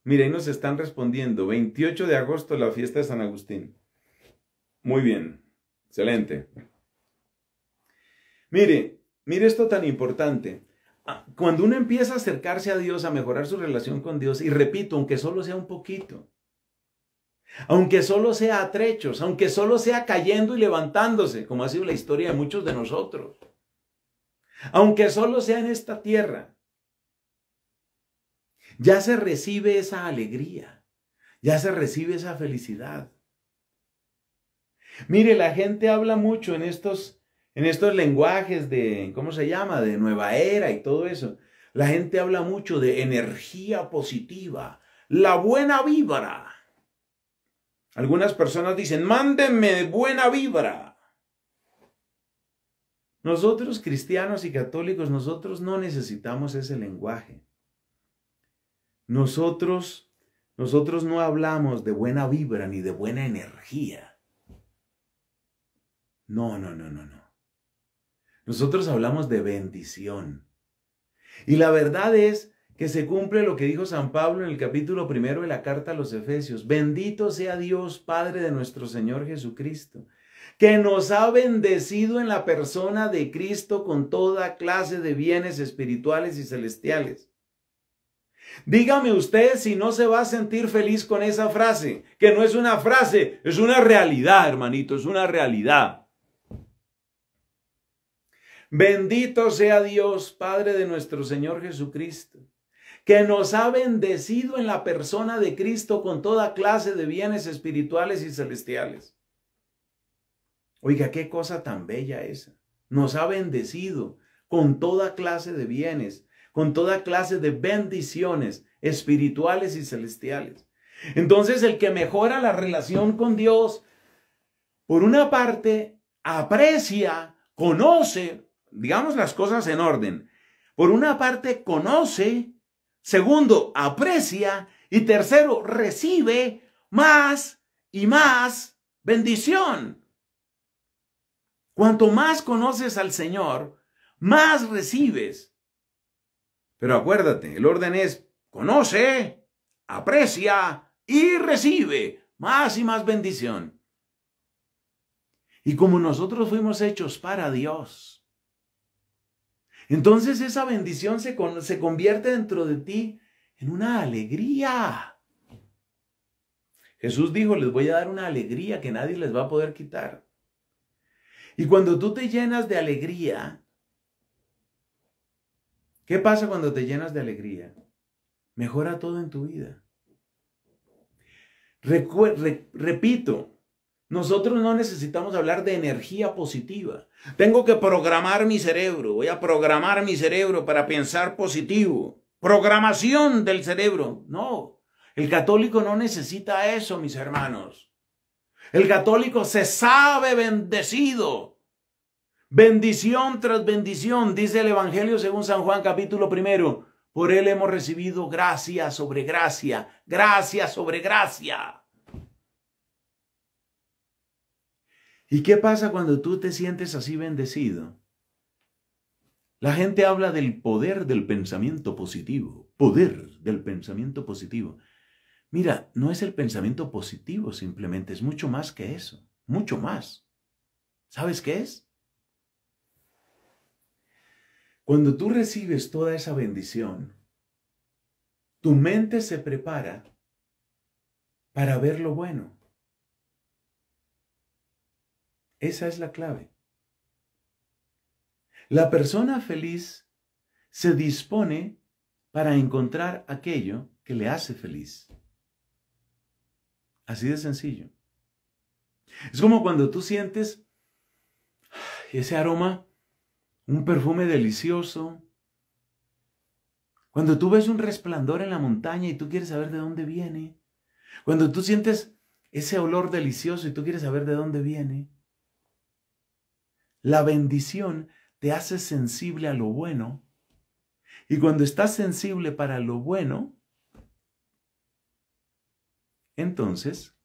mire, ahí nos están respondiendo, 28 de agosto la fiesta de San Agustín. Muy bien, excelente. Mire, mire esto tan importante. Ah, cuando uno empieza a acercarse a Dios, a mejorar su relación con Dios, y repito, aunque solo sea un poquito, aunque solo sea a trechos, aunque solo sea cayendo y levantándose, como ha sido la historia de muchos de nosotros aunque solo sea en esta tierra, ya se recibe esa alegría, ya se recibe esa felicidad. Mire, la gente habla mucho en estos, en estos lenguajes de, ¿cómo se llama?, de nueva era y todo eso. La gente habla mucho de energía positiva, la buena vibra. Algunas personas dicen, mándenme buena vibra. Nosotros cristianos y católicos, nosotros no necesitamos ese lenguaje. Nosotros, nosotros no hablamos de buena vibra ni de buena energía. No, no, no, no, no. Nosotros hablamos de bendición. Y la verdad es que se cumple lo que dijo San Pablo en el capítulo primero de la carta a los Efesios. Bendito sea Dios, Padre de nuestro Señor Jesucristo que nos ha bendecido en la persona de Cristo con toda clase de bienes espirituales y celestiales. Dígame usted si no se va a sentir feliz con esa frase, que no es una frase, es una realidad, hermanito, es una realidad. Bendito sea Dios, Padre de nuestro Señor Jesucristo, que nos ha bendecido en la persona de Cristo con toda clase de bienes espirituales y celestiales. Oiga, qué cosa tan bella esa. Nos ha bendecido con toda clase de bienes, con toda clase de bendiciones espirituales y celestiales. Entonces el que mejora la relación con Dios, por una parte, aprecia, conoce, digamos las cosas en orden. Por una parte, conoce, segundo, aprecia y tercero, recibe más y más bendición. Cuanto más conoces al Señor, más recibes. Pero acuérdate, el orden es conoce, aprecia y recibe más y más bendición. Y como nosotros fuimos hechos para Dios, entonces esa bendición se, se convierte dentro de ti en una alegría. Jesús dijo, les voy a dar una alegría que nadie les va a poder quitar. Y cuando tú te llenas de alegría, ¿qué pasa cuando te llenas de alegría? Mejora todo en tu vida. repito, nosotros no necesitamos hablar de energía positiva. Tengo que programar mi cerebro. Voy a programar mi cerebro para pensar positivo. Programación del cerebro. No, el católico no necesita eso, mis hermanos. El católico se sabe bendecido. Bendición tras bendición, dice el Evangelio según San Juan capítulo primero. Por él hemos recibido gracia sobre gracia, gracia sobre gracia. ¿Y qué pasa cuando tú te sientes así bendecido? La gente habla del poder del pensamiento positivo, poder del pensamiento positivo. Mira, no es el pensamiento positivo simplemente, es mucho más que eso, mucho más. ¿Sabes qué es? Cuando tú recibes toda esa bendición, tu mente se prepara para ver lo bueno. Esa es la clave. La persona feliz se dispone para encontrar aquello que le hace feliz. Así de sencillo. Es como cuando tú sientes ese aroma, un perfume delicioso. Cuando tú ves un resplandor en la montaña y tú quieres saber de dónde viene. Cuando tú sientes ese olor delicioso y tú quieres saber de dónde viene. La bendición te hace sensible a lo bueno. Y cuando estás sensible para lo bueno, entonces,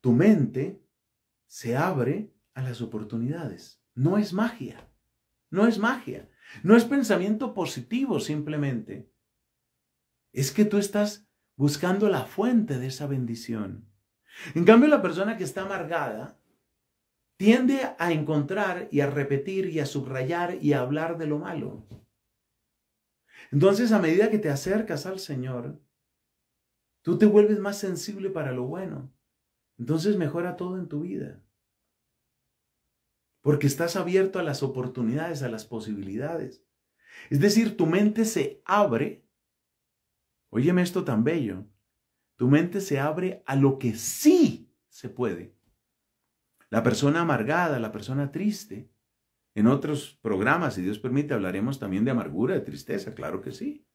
tu mente se abre a las oportunidades. No es magia. No es magia. No es pensamiento positivo simplemente. Es que tú estás buscando la fuente de esa bendición. En cambio, la persona que está amargada tiende a encontrar y a repetir y a subrayar y a hablar de lo malo. Entonces, a medida que te acercas al Señor, tú te vuelves más sensible para lo bueno. Entonces mejora todo en tu vida. Porque estás abierto a las oportunidades, a las posibilidades. Es decir, tu mente se abre. Óyeme esto tan bello. Tu mente se abre a lo que sí se puede. La persona amargada, la persona triste, en otros programas, si Dios permite, hablaremos también de amargura, de tristeza, claro que sí.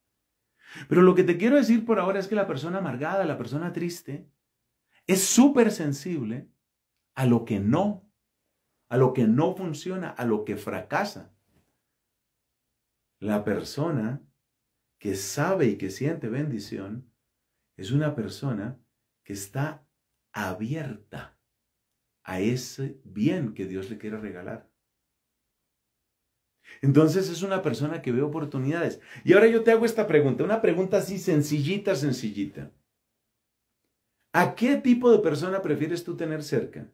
Pero lo que te quiero decir por ahora es que la persona amargada, la persona triste, es súper sensible a lo que no, a lo que no funciona, a lo que fracasa. La persona que sabe y que siente bendición es una persona que está abierta a ese bien que Dios le quiere regalar. Entonces es una persona que ve oportunidades. Y ahora yo te hago esta pregunta, una pregunta así sencillita, sencillita. ¿A qué tipo de persona prefieres tú tener cerca?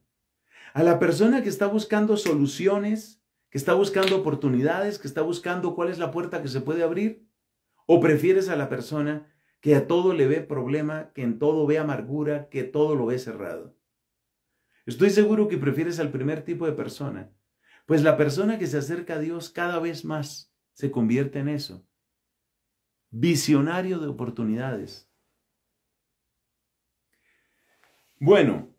¿A la persona que está buscando soluciones, que está buscando oportunidades, que está buscando cuál es la puerta que se puede abrir? ¿O prefieres a la persona que a todo le ve problema, que en todo ve amargura, que todo lo ve cerrado? Estoy seguro que prefieres al primer tipo de persona, pues la persona que se acerca a Dios cada vez más se convierte en eso. Visionario de oportunidades. Bueno,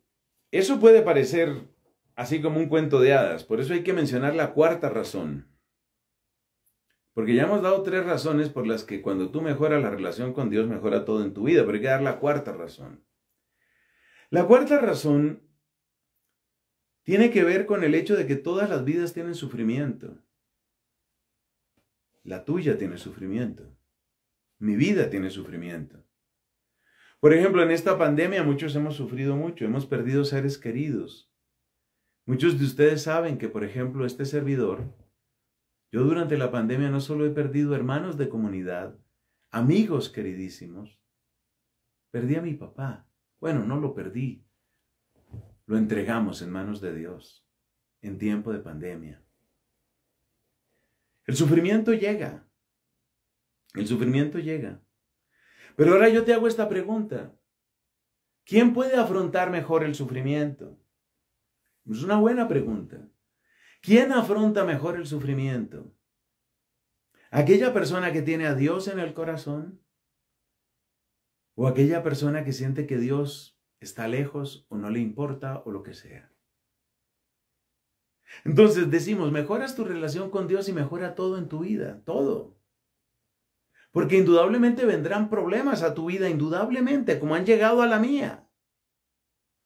eso puede parecer así como un cuento de hadas, por eso hay que mencionar la cuarta razón. Porque ya hemos dado tres razones por las que cuando tú mejoras la relación con Dios, mejora todo en tu vida, pero hay que dar la cuarta razón. La cuarta razón tiene que ver con el hecho de que todas las vidas tienen sufrimiento. La tuya tiene sufrimiento. Mi vida tiene sufrimiento. Por ejemplo, en esta pandemia muchos hemos sufrido mucho, hemos perdido seres queridos. Muchos de ustedes saben que, por ejemplo, este servidor, yo durante la pandemia no solo he perdido hermanos de comunidad, amigos queridísimos, perdí a mi papá. Bueno, no lo perdí, lo entregamos en manos de Dios en tiempo de pandemia. El sufrimiento llega. El sufrimiento llega. Pero ahora yo te hago esta pregunta. ¿Quién puede afrontar mejor el sufrimiento? Es una buena pregunta. ¿Quién afronta mejor el sufrimiento? ¿Aquella persona que tiene a Dios en el corazón? ¿O aquella persona que siente que Dios está lejos o no le importa o lo que sea. Entonces decimos, mejoras tu relación con Dios y mejora todo en tu vida, todo. Porque indudablemente vendrán problemas a tu vida, indudablemente, como han llegado a la mía.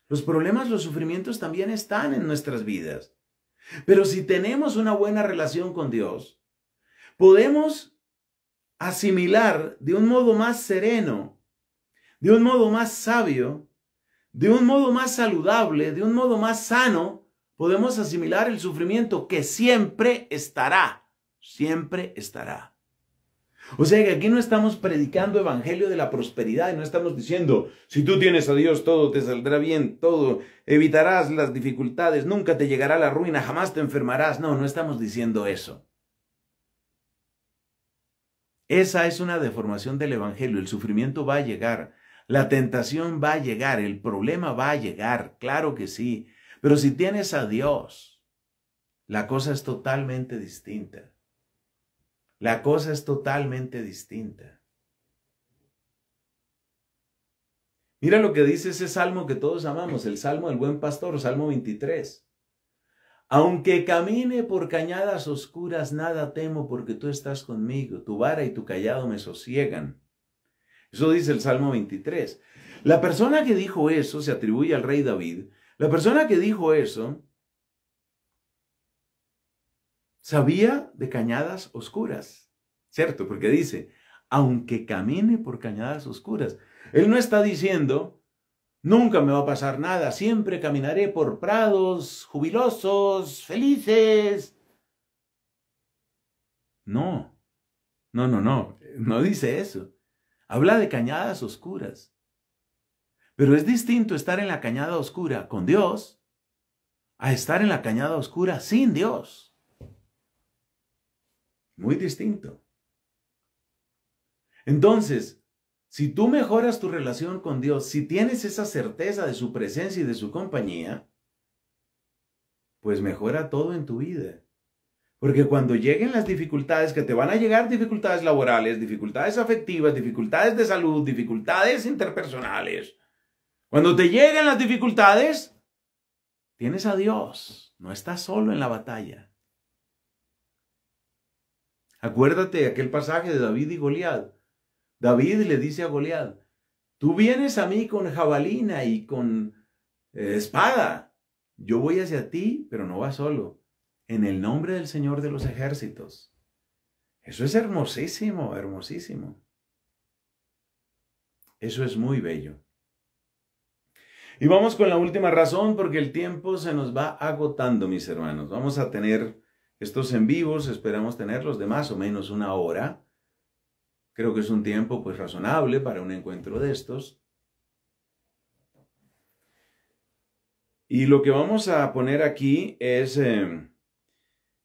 Los problemas, los sufrimientos también están en nuestras vidas. Pero si tenemos una buena relación con Dios, podemos asimilar de un modo más sereno, de un modo más sabio, de un modo más saludable, de un modo más sano, podemos asimilar el sufrimiento que siempre estará, siempre estará. O sea que aquí no estamos predicando evangelio de la prosperidad y no estamos diciendo, si tú tienes a Dios todo te saldrá bien, todo, evitarás las dificultades, nunca te llegará la ruina, jamás te enfermarás. No, no estamos diciendo eso. Esa es una deformación del evangelio, el sufrimiento va a llegar, la tentación va a llegar, el problema va a llegar, claro que sí. Pero si tienes a Dios, la cosa es totalmente distinta. La cosa es totalmente distinta. Mira lo que dice ese salmo que todos amamos, el salmo del buen pastor, salmo 23. Aunque camine por cañadas oscuras, nada temo porque tú estás conmigo, tu vara y tu callado me sosiegan. Eso dice el Salmo 23. La persona que dijo eso se atribuye al rey David. La persona que dijo eso sabía de cañadas oscuras, ¿cierto? Porque dice, aunque camine por cañadas oscuras, él no está diciendo, nunca me va a pasar nada, siempre caminaré por prados jubilosos, felices. No, no, no, no, no dice eso. Habla de cañadas oscuras. Pero es distinto estar en la cañada oscura con Dios a estar en la cañada oscura sin Dios. Muy distinto. Entonces, si tú mejoras tu relación con Dios, si tienes esa certeza de su presencia y de su compañía, pues mejora todo en tu vida. Porque cuando lleguen las dificultades, que te van a llegar dificultades laborales, dificultades afectivas, dificultades de salud, dificultades interpersonales, cuando te lleguen las dificultades, tienes a Dios, no estás solo en la batalla. Acuérdate aquel pasaje de David y Goliat. David le dice a Goliat, tú vienes a mí con jabalina y con eh, espada. Yo voy hacia ti, pero no vas solo en el nombre del Señor de los ejércitos. Eso es hermosísimo, hermosísimo. Eso es muy bello. Y vamos con la última razón, porque el tiempo se nos va agotando, mis hermanos. Vamos a tener estos en vivos, esperamos tenerlos de más o menos una hora. Creo que es un tiempo pues razonable para un encuentro de estos. Y lo que vamos a poner aquí es eh,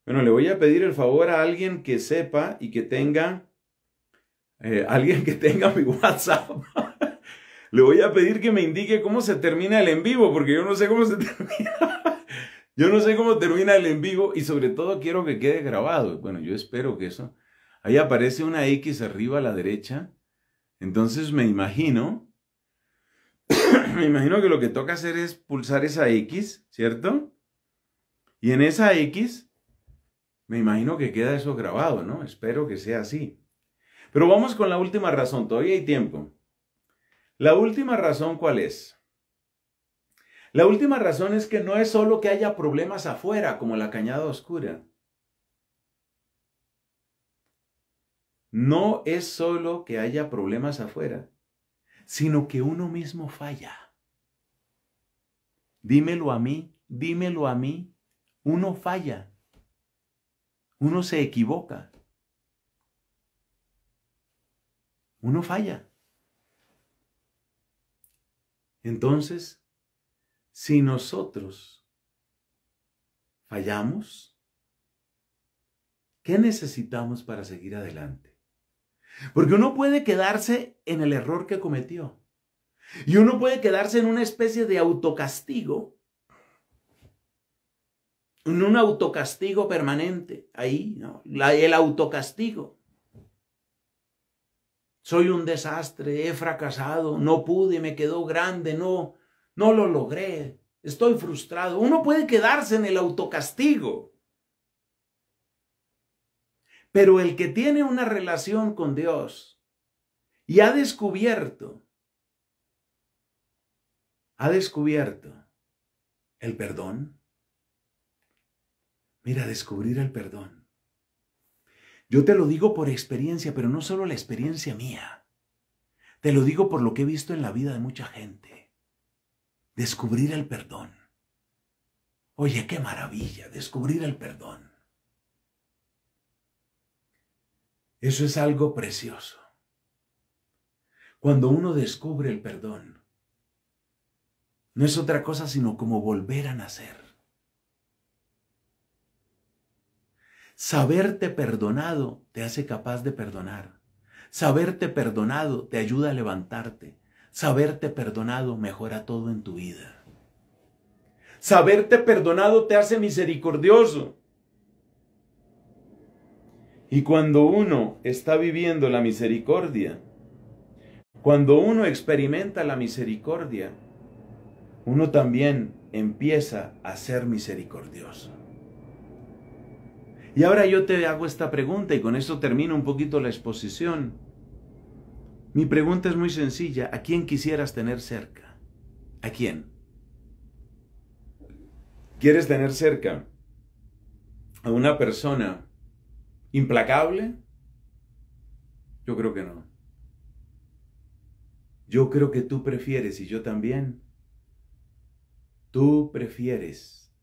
bueno, le voy a pedir el favor a alguien que sepa y que tenga, eh, alguien que tenga mi WhatsApp. le voy a pedir que me indique cómo se termina el en vivo, porque yo no sé cómo se termina. yo no sé cómo termina el en vivo y sobre todo quiero que quede grabado. Bueno, yo espero que eso. Ahí aparece una X arriba a la derecha. Entonces me imagino, me imagino que lo que toca hacer es pulsar esa X, ¿cierto? Y en esa X me imagino que queda eso grabado, ¿no? Espero que sea así. Pero vamos con la última razón, todavía hay tiempo. La última razón, ¿cuál es? La última razón es que no es solo que haya problemas afuera, como la cañada oscura. No es solo que haya problemas afuera, sino que uno mismo falla. Dímelo a mí, dímelo a mí, uno falla. Uno se equivoca. Uno falla. Entonces, si nosotros fallamos, ¿qué necesitamos para seguir adelante? Porque uno puede quedarse en el error que cometió. Y uno puede quedarse en una especie de autocastigo en un autocastigo permanente, ahí, ¿no? el autocastigo. Soy un desastre, he fracasado, no pude, me quedó grande, no, no lo logré, estoy frustrado. Uno puede quedarse en el autocastigo. Pero el que tiene una relación con Dios y ha descubierto, ha descubierto el perdón, Mira, descubrir el perdón. Yo te lo digo por experiencia, pero no solo la experiencia mía. Te lo digo por lo que he visto en la vida de mucha gente. Descubrir el perdón. Oye, qué maravilla, descubrir el perdón. Eso es algo precioso. Cuando uno descubre el perdón, no es otra cosa sino como volver a nacer. Saberte perdonado te hace capaz de perdonar. Saberte perdonado te ayuda a levantarte. Saberte perdonado mejora todo en tu vida. Saberte perdonado te hace misericordioso. Y cuando uno está viviendo la misericordia, cuando uno experimenta la misericordia, uno también empieza a ser misericordioso. Y ahora yo te hago esta pregunta y con esto termino un poquito la exposición. Mi pregunta es muy sencilla. ¿A quién quisieras tener cerca? ¿A quién? ¿Quieres tener cerca a una persona implacable? Yo creo que no. Yo creo que tú prefieres y yo también. Tú prefieres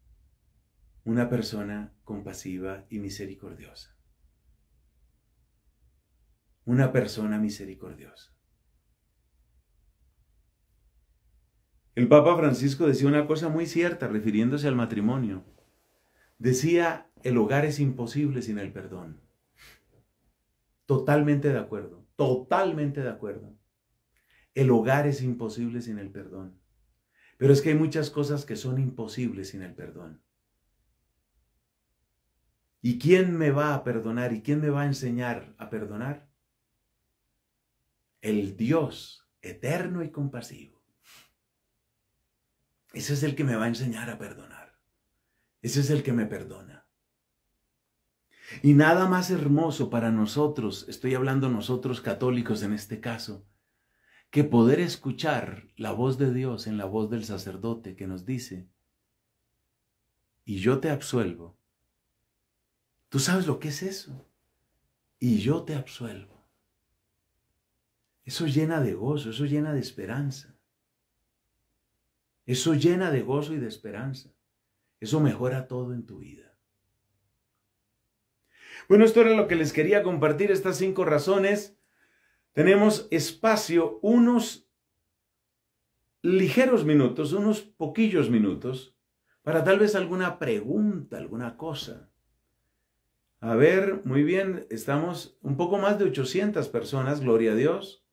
una persona compasiva y misericordiosa. Una persona misericordiosa. El Papa Francisco decía una cosa muy cierta refiriéndose al matrimonio. Decía, el hogar es imposible sin el perdón. Totalmente de acuerdo, totalmente de acuerdo. El hogar es imposible sin el perdón. Pero es que hay muchas cosas que son imposibles sin el perdón. ¿Y quién me va a perdonar? ¿Y quién me va a enseñar a perdonar? El Dios eterno y compasivo. Ese es el que me va a enseñar a perdonar. Ese es el que me perdona. Y nada más hermoso para nosotros, estoy hablando nosotros católicos en este caso, que poder escuchar la voz de Dios en la voz del sacerdote que nos dice, y yo te absuelvo Tú sabes lo que es eso. Y yo te absuelvo. Eso llena de gozo, eso llena de esperanza. Eso llena de gozo y de esperanza. Eso mejora todo en tu vida. Bueno, esto era lo que les quería compartir, estas cinco razones. Tenemos espacio, unos ligeros minutos, unos poquillos minutos, para tal vez alguna pregunta, alguna cosa. A ver, muy bien, estamos un poco más de 800 personas, gloria a Dios.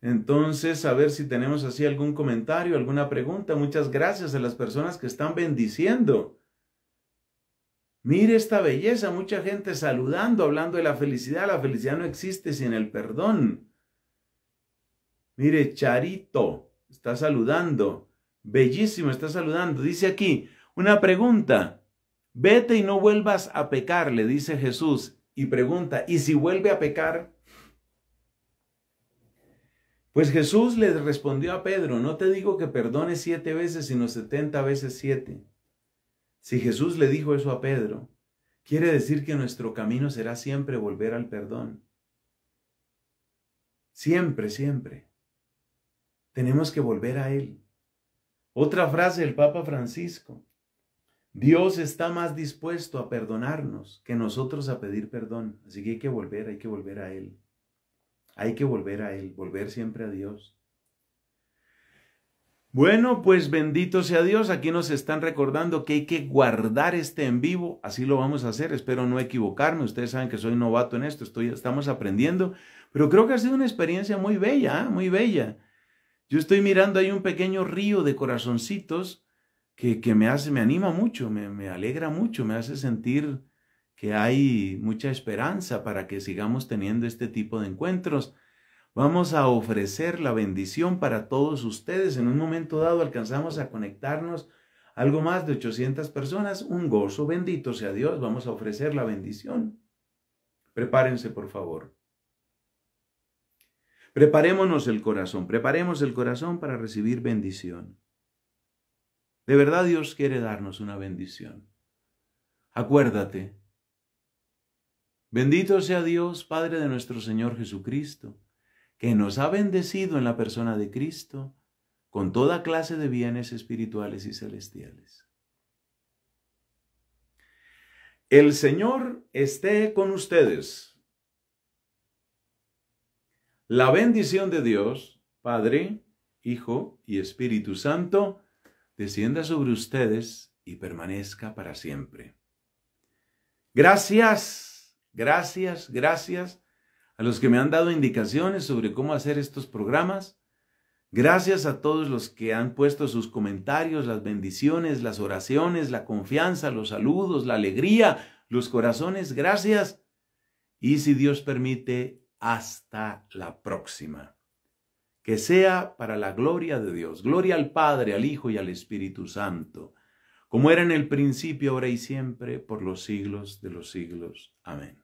Entonces, a ver si tenemos así algún comentario, alguna pregunta. Muchas gracias a las personas que están bendiciendo. Mire esta belleza, mucha gente saludando, hablando de la felicidad. La felicidad no existe sin el perdón. Mire, Charito está saludando. Bellísimo, está saludando. Dice aquí, una pregunta. Vete y no vuelvas a pecar, le dice Jesús, y pregunta, ¿y si vuelve a pecar? Pues Jesús le respondió a Pedro, no te digo que perdones siete veces, sino setenta veces siete. Si Jesús le dijo eso a Pedro, quiere decir que nuestro camino será siempre volver al perdón. Siempre, siempre. Tenemos que volver a Él. Otra frase del Papa Francisco. Dios está más dispuesto a perdonarnos que nosotros a pedir perdón. Así que hay que volver, hay que volver a Él. Hay que volver a Él, volver siempre a Dios. Bueno, pues bendito sea Dios. Aquí nos están recordando que hay que guardar este en vivo. Así lo vamos a hacer. Espero no equivocarme. Ustedes saben que soy novato en esto. Estoy, estamos aprendiendo. Pero creo que ha sido una experiencia muy bella, ¿eh? muy bella. Yo estoy mirando ahí un pequeño río de corazoncitos que, que me, hace, me anima mucho, me, me alegra mucho, me hace sentir que hay mucha esperanza para que sigamos teniendo este tipo de encuentros. Vamos a ofrecer la bendición para todos ustedes. En un momento dado alcanzamos a conectarnos algo más de 800 personas. Un gozo, bendito sea Dios. Vamos a ofrecer la bendición. Prepárense, por favor. Preparémonos el corazón, preparemos el corazón para recibir bendición. De verdad Dios quiere darnos una bendición. Acuérdate. Bendito sea Dios, Padre de nuestro Señor Jesucristo, que nos ha bendecido en la persona de Cristo con toda clase de bienes espirituales y celestiales. El Señor esté con ustedes. La bendición de Dios, Padre, Hijo y Espíritu Santo, descienda sobre ustedes y permanezca para siempre. Gracias, gracias, gracias a los que me han dado indicaciones sobre cómo hacer estos programas. Gracias a todos los que han puesto sus comentarios, las bendiciones, las oraciones, la confianza, los saludos, la alegría, los corazones. Gracias. Y si Dios permite, hasta la próxima que sea para la gloria de Dios. Gloria al Padre, al Hijo y al Espíritu Santo, como era en el principio, ahora y siempre, por los siglos de los siglos. Amén.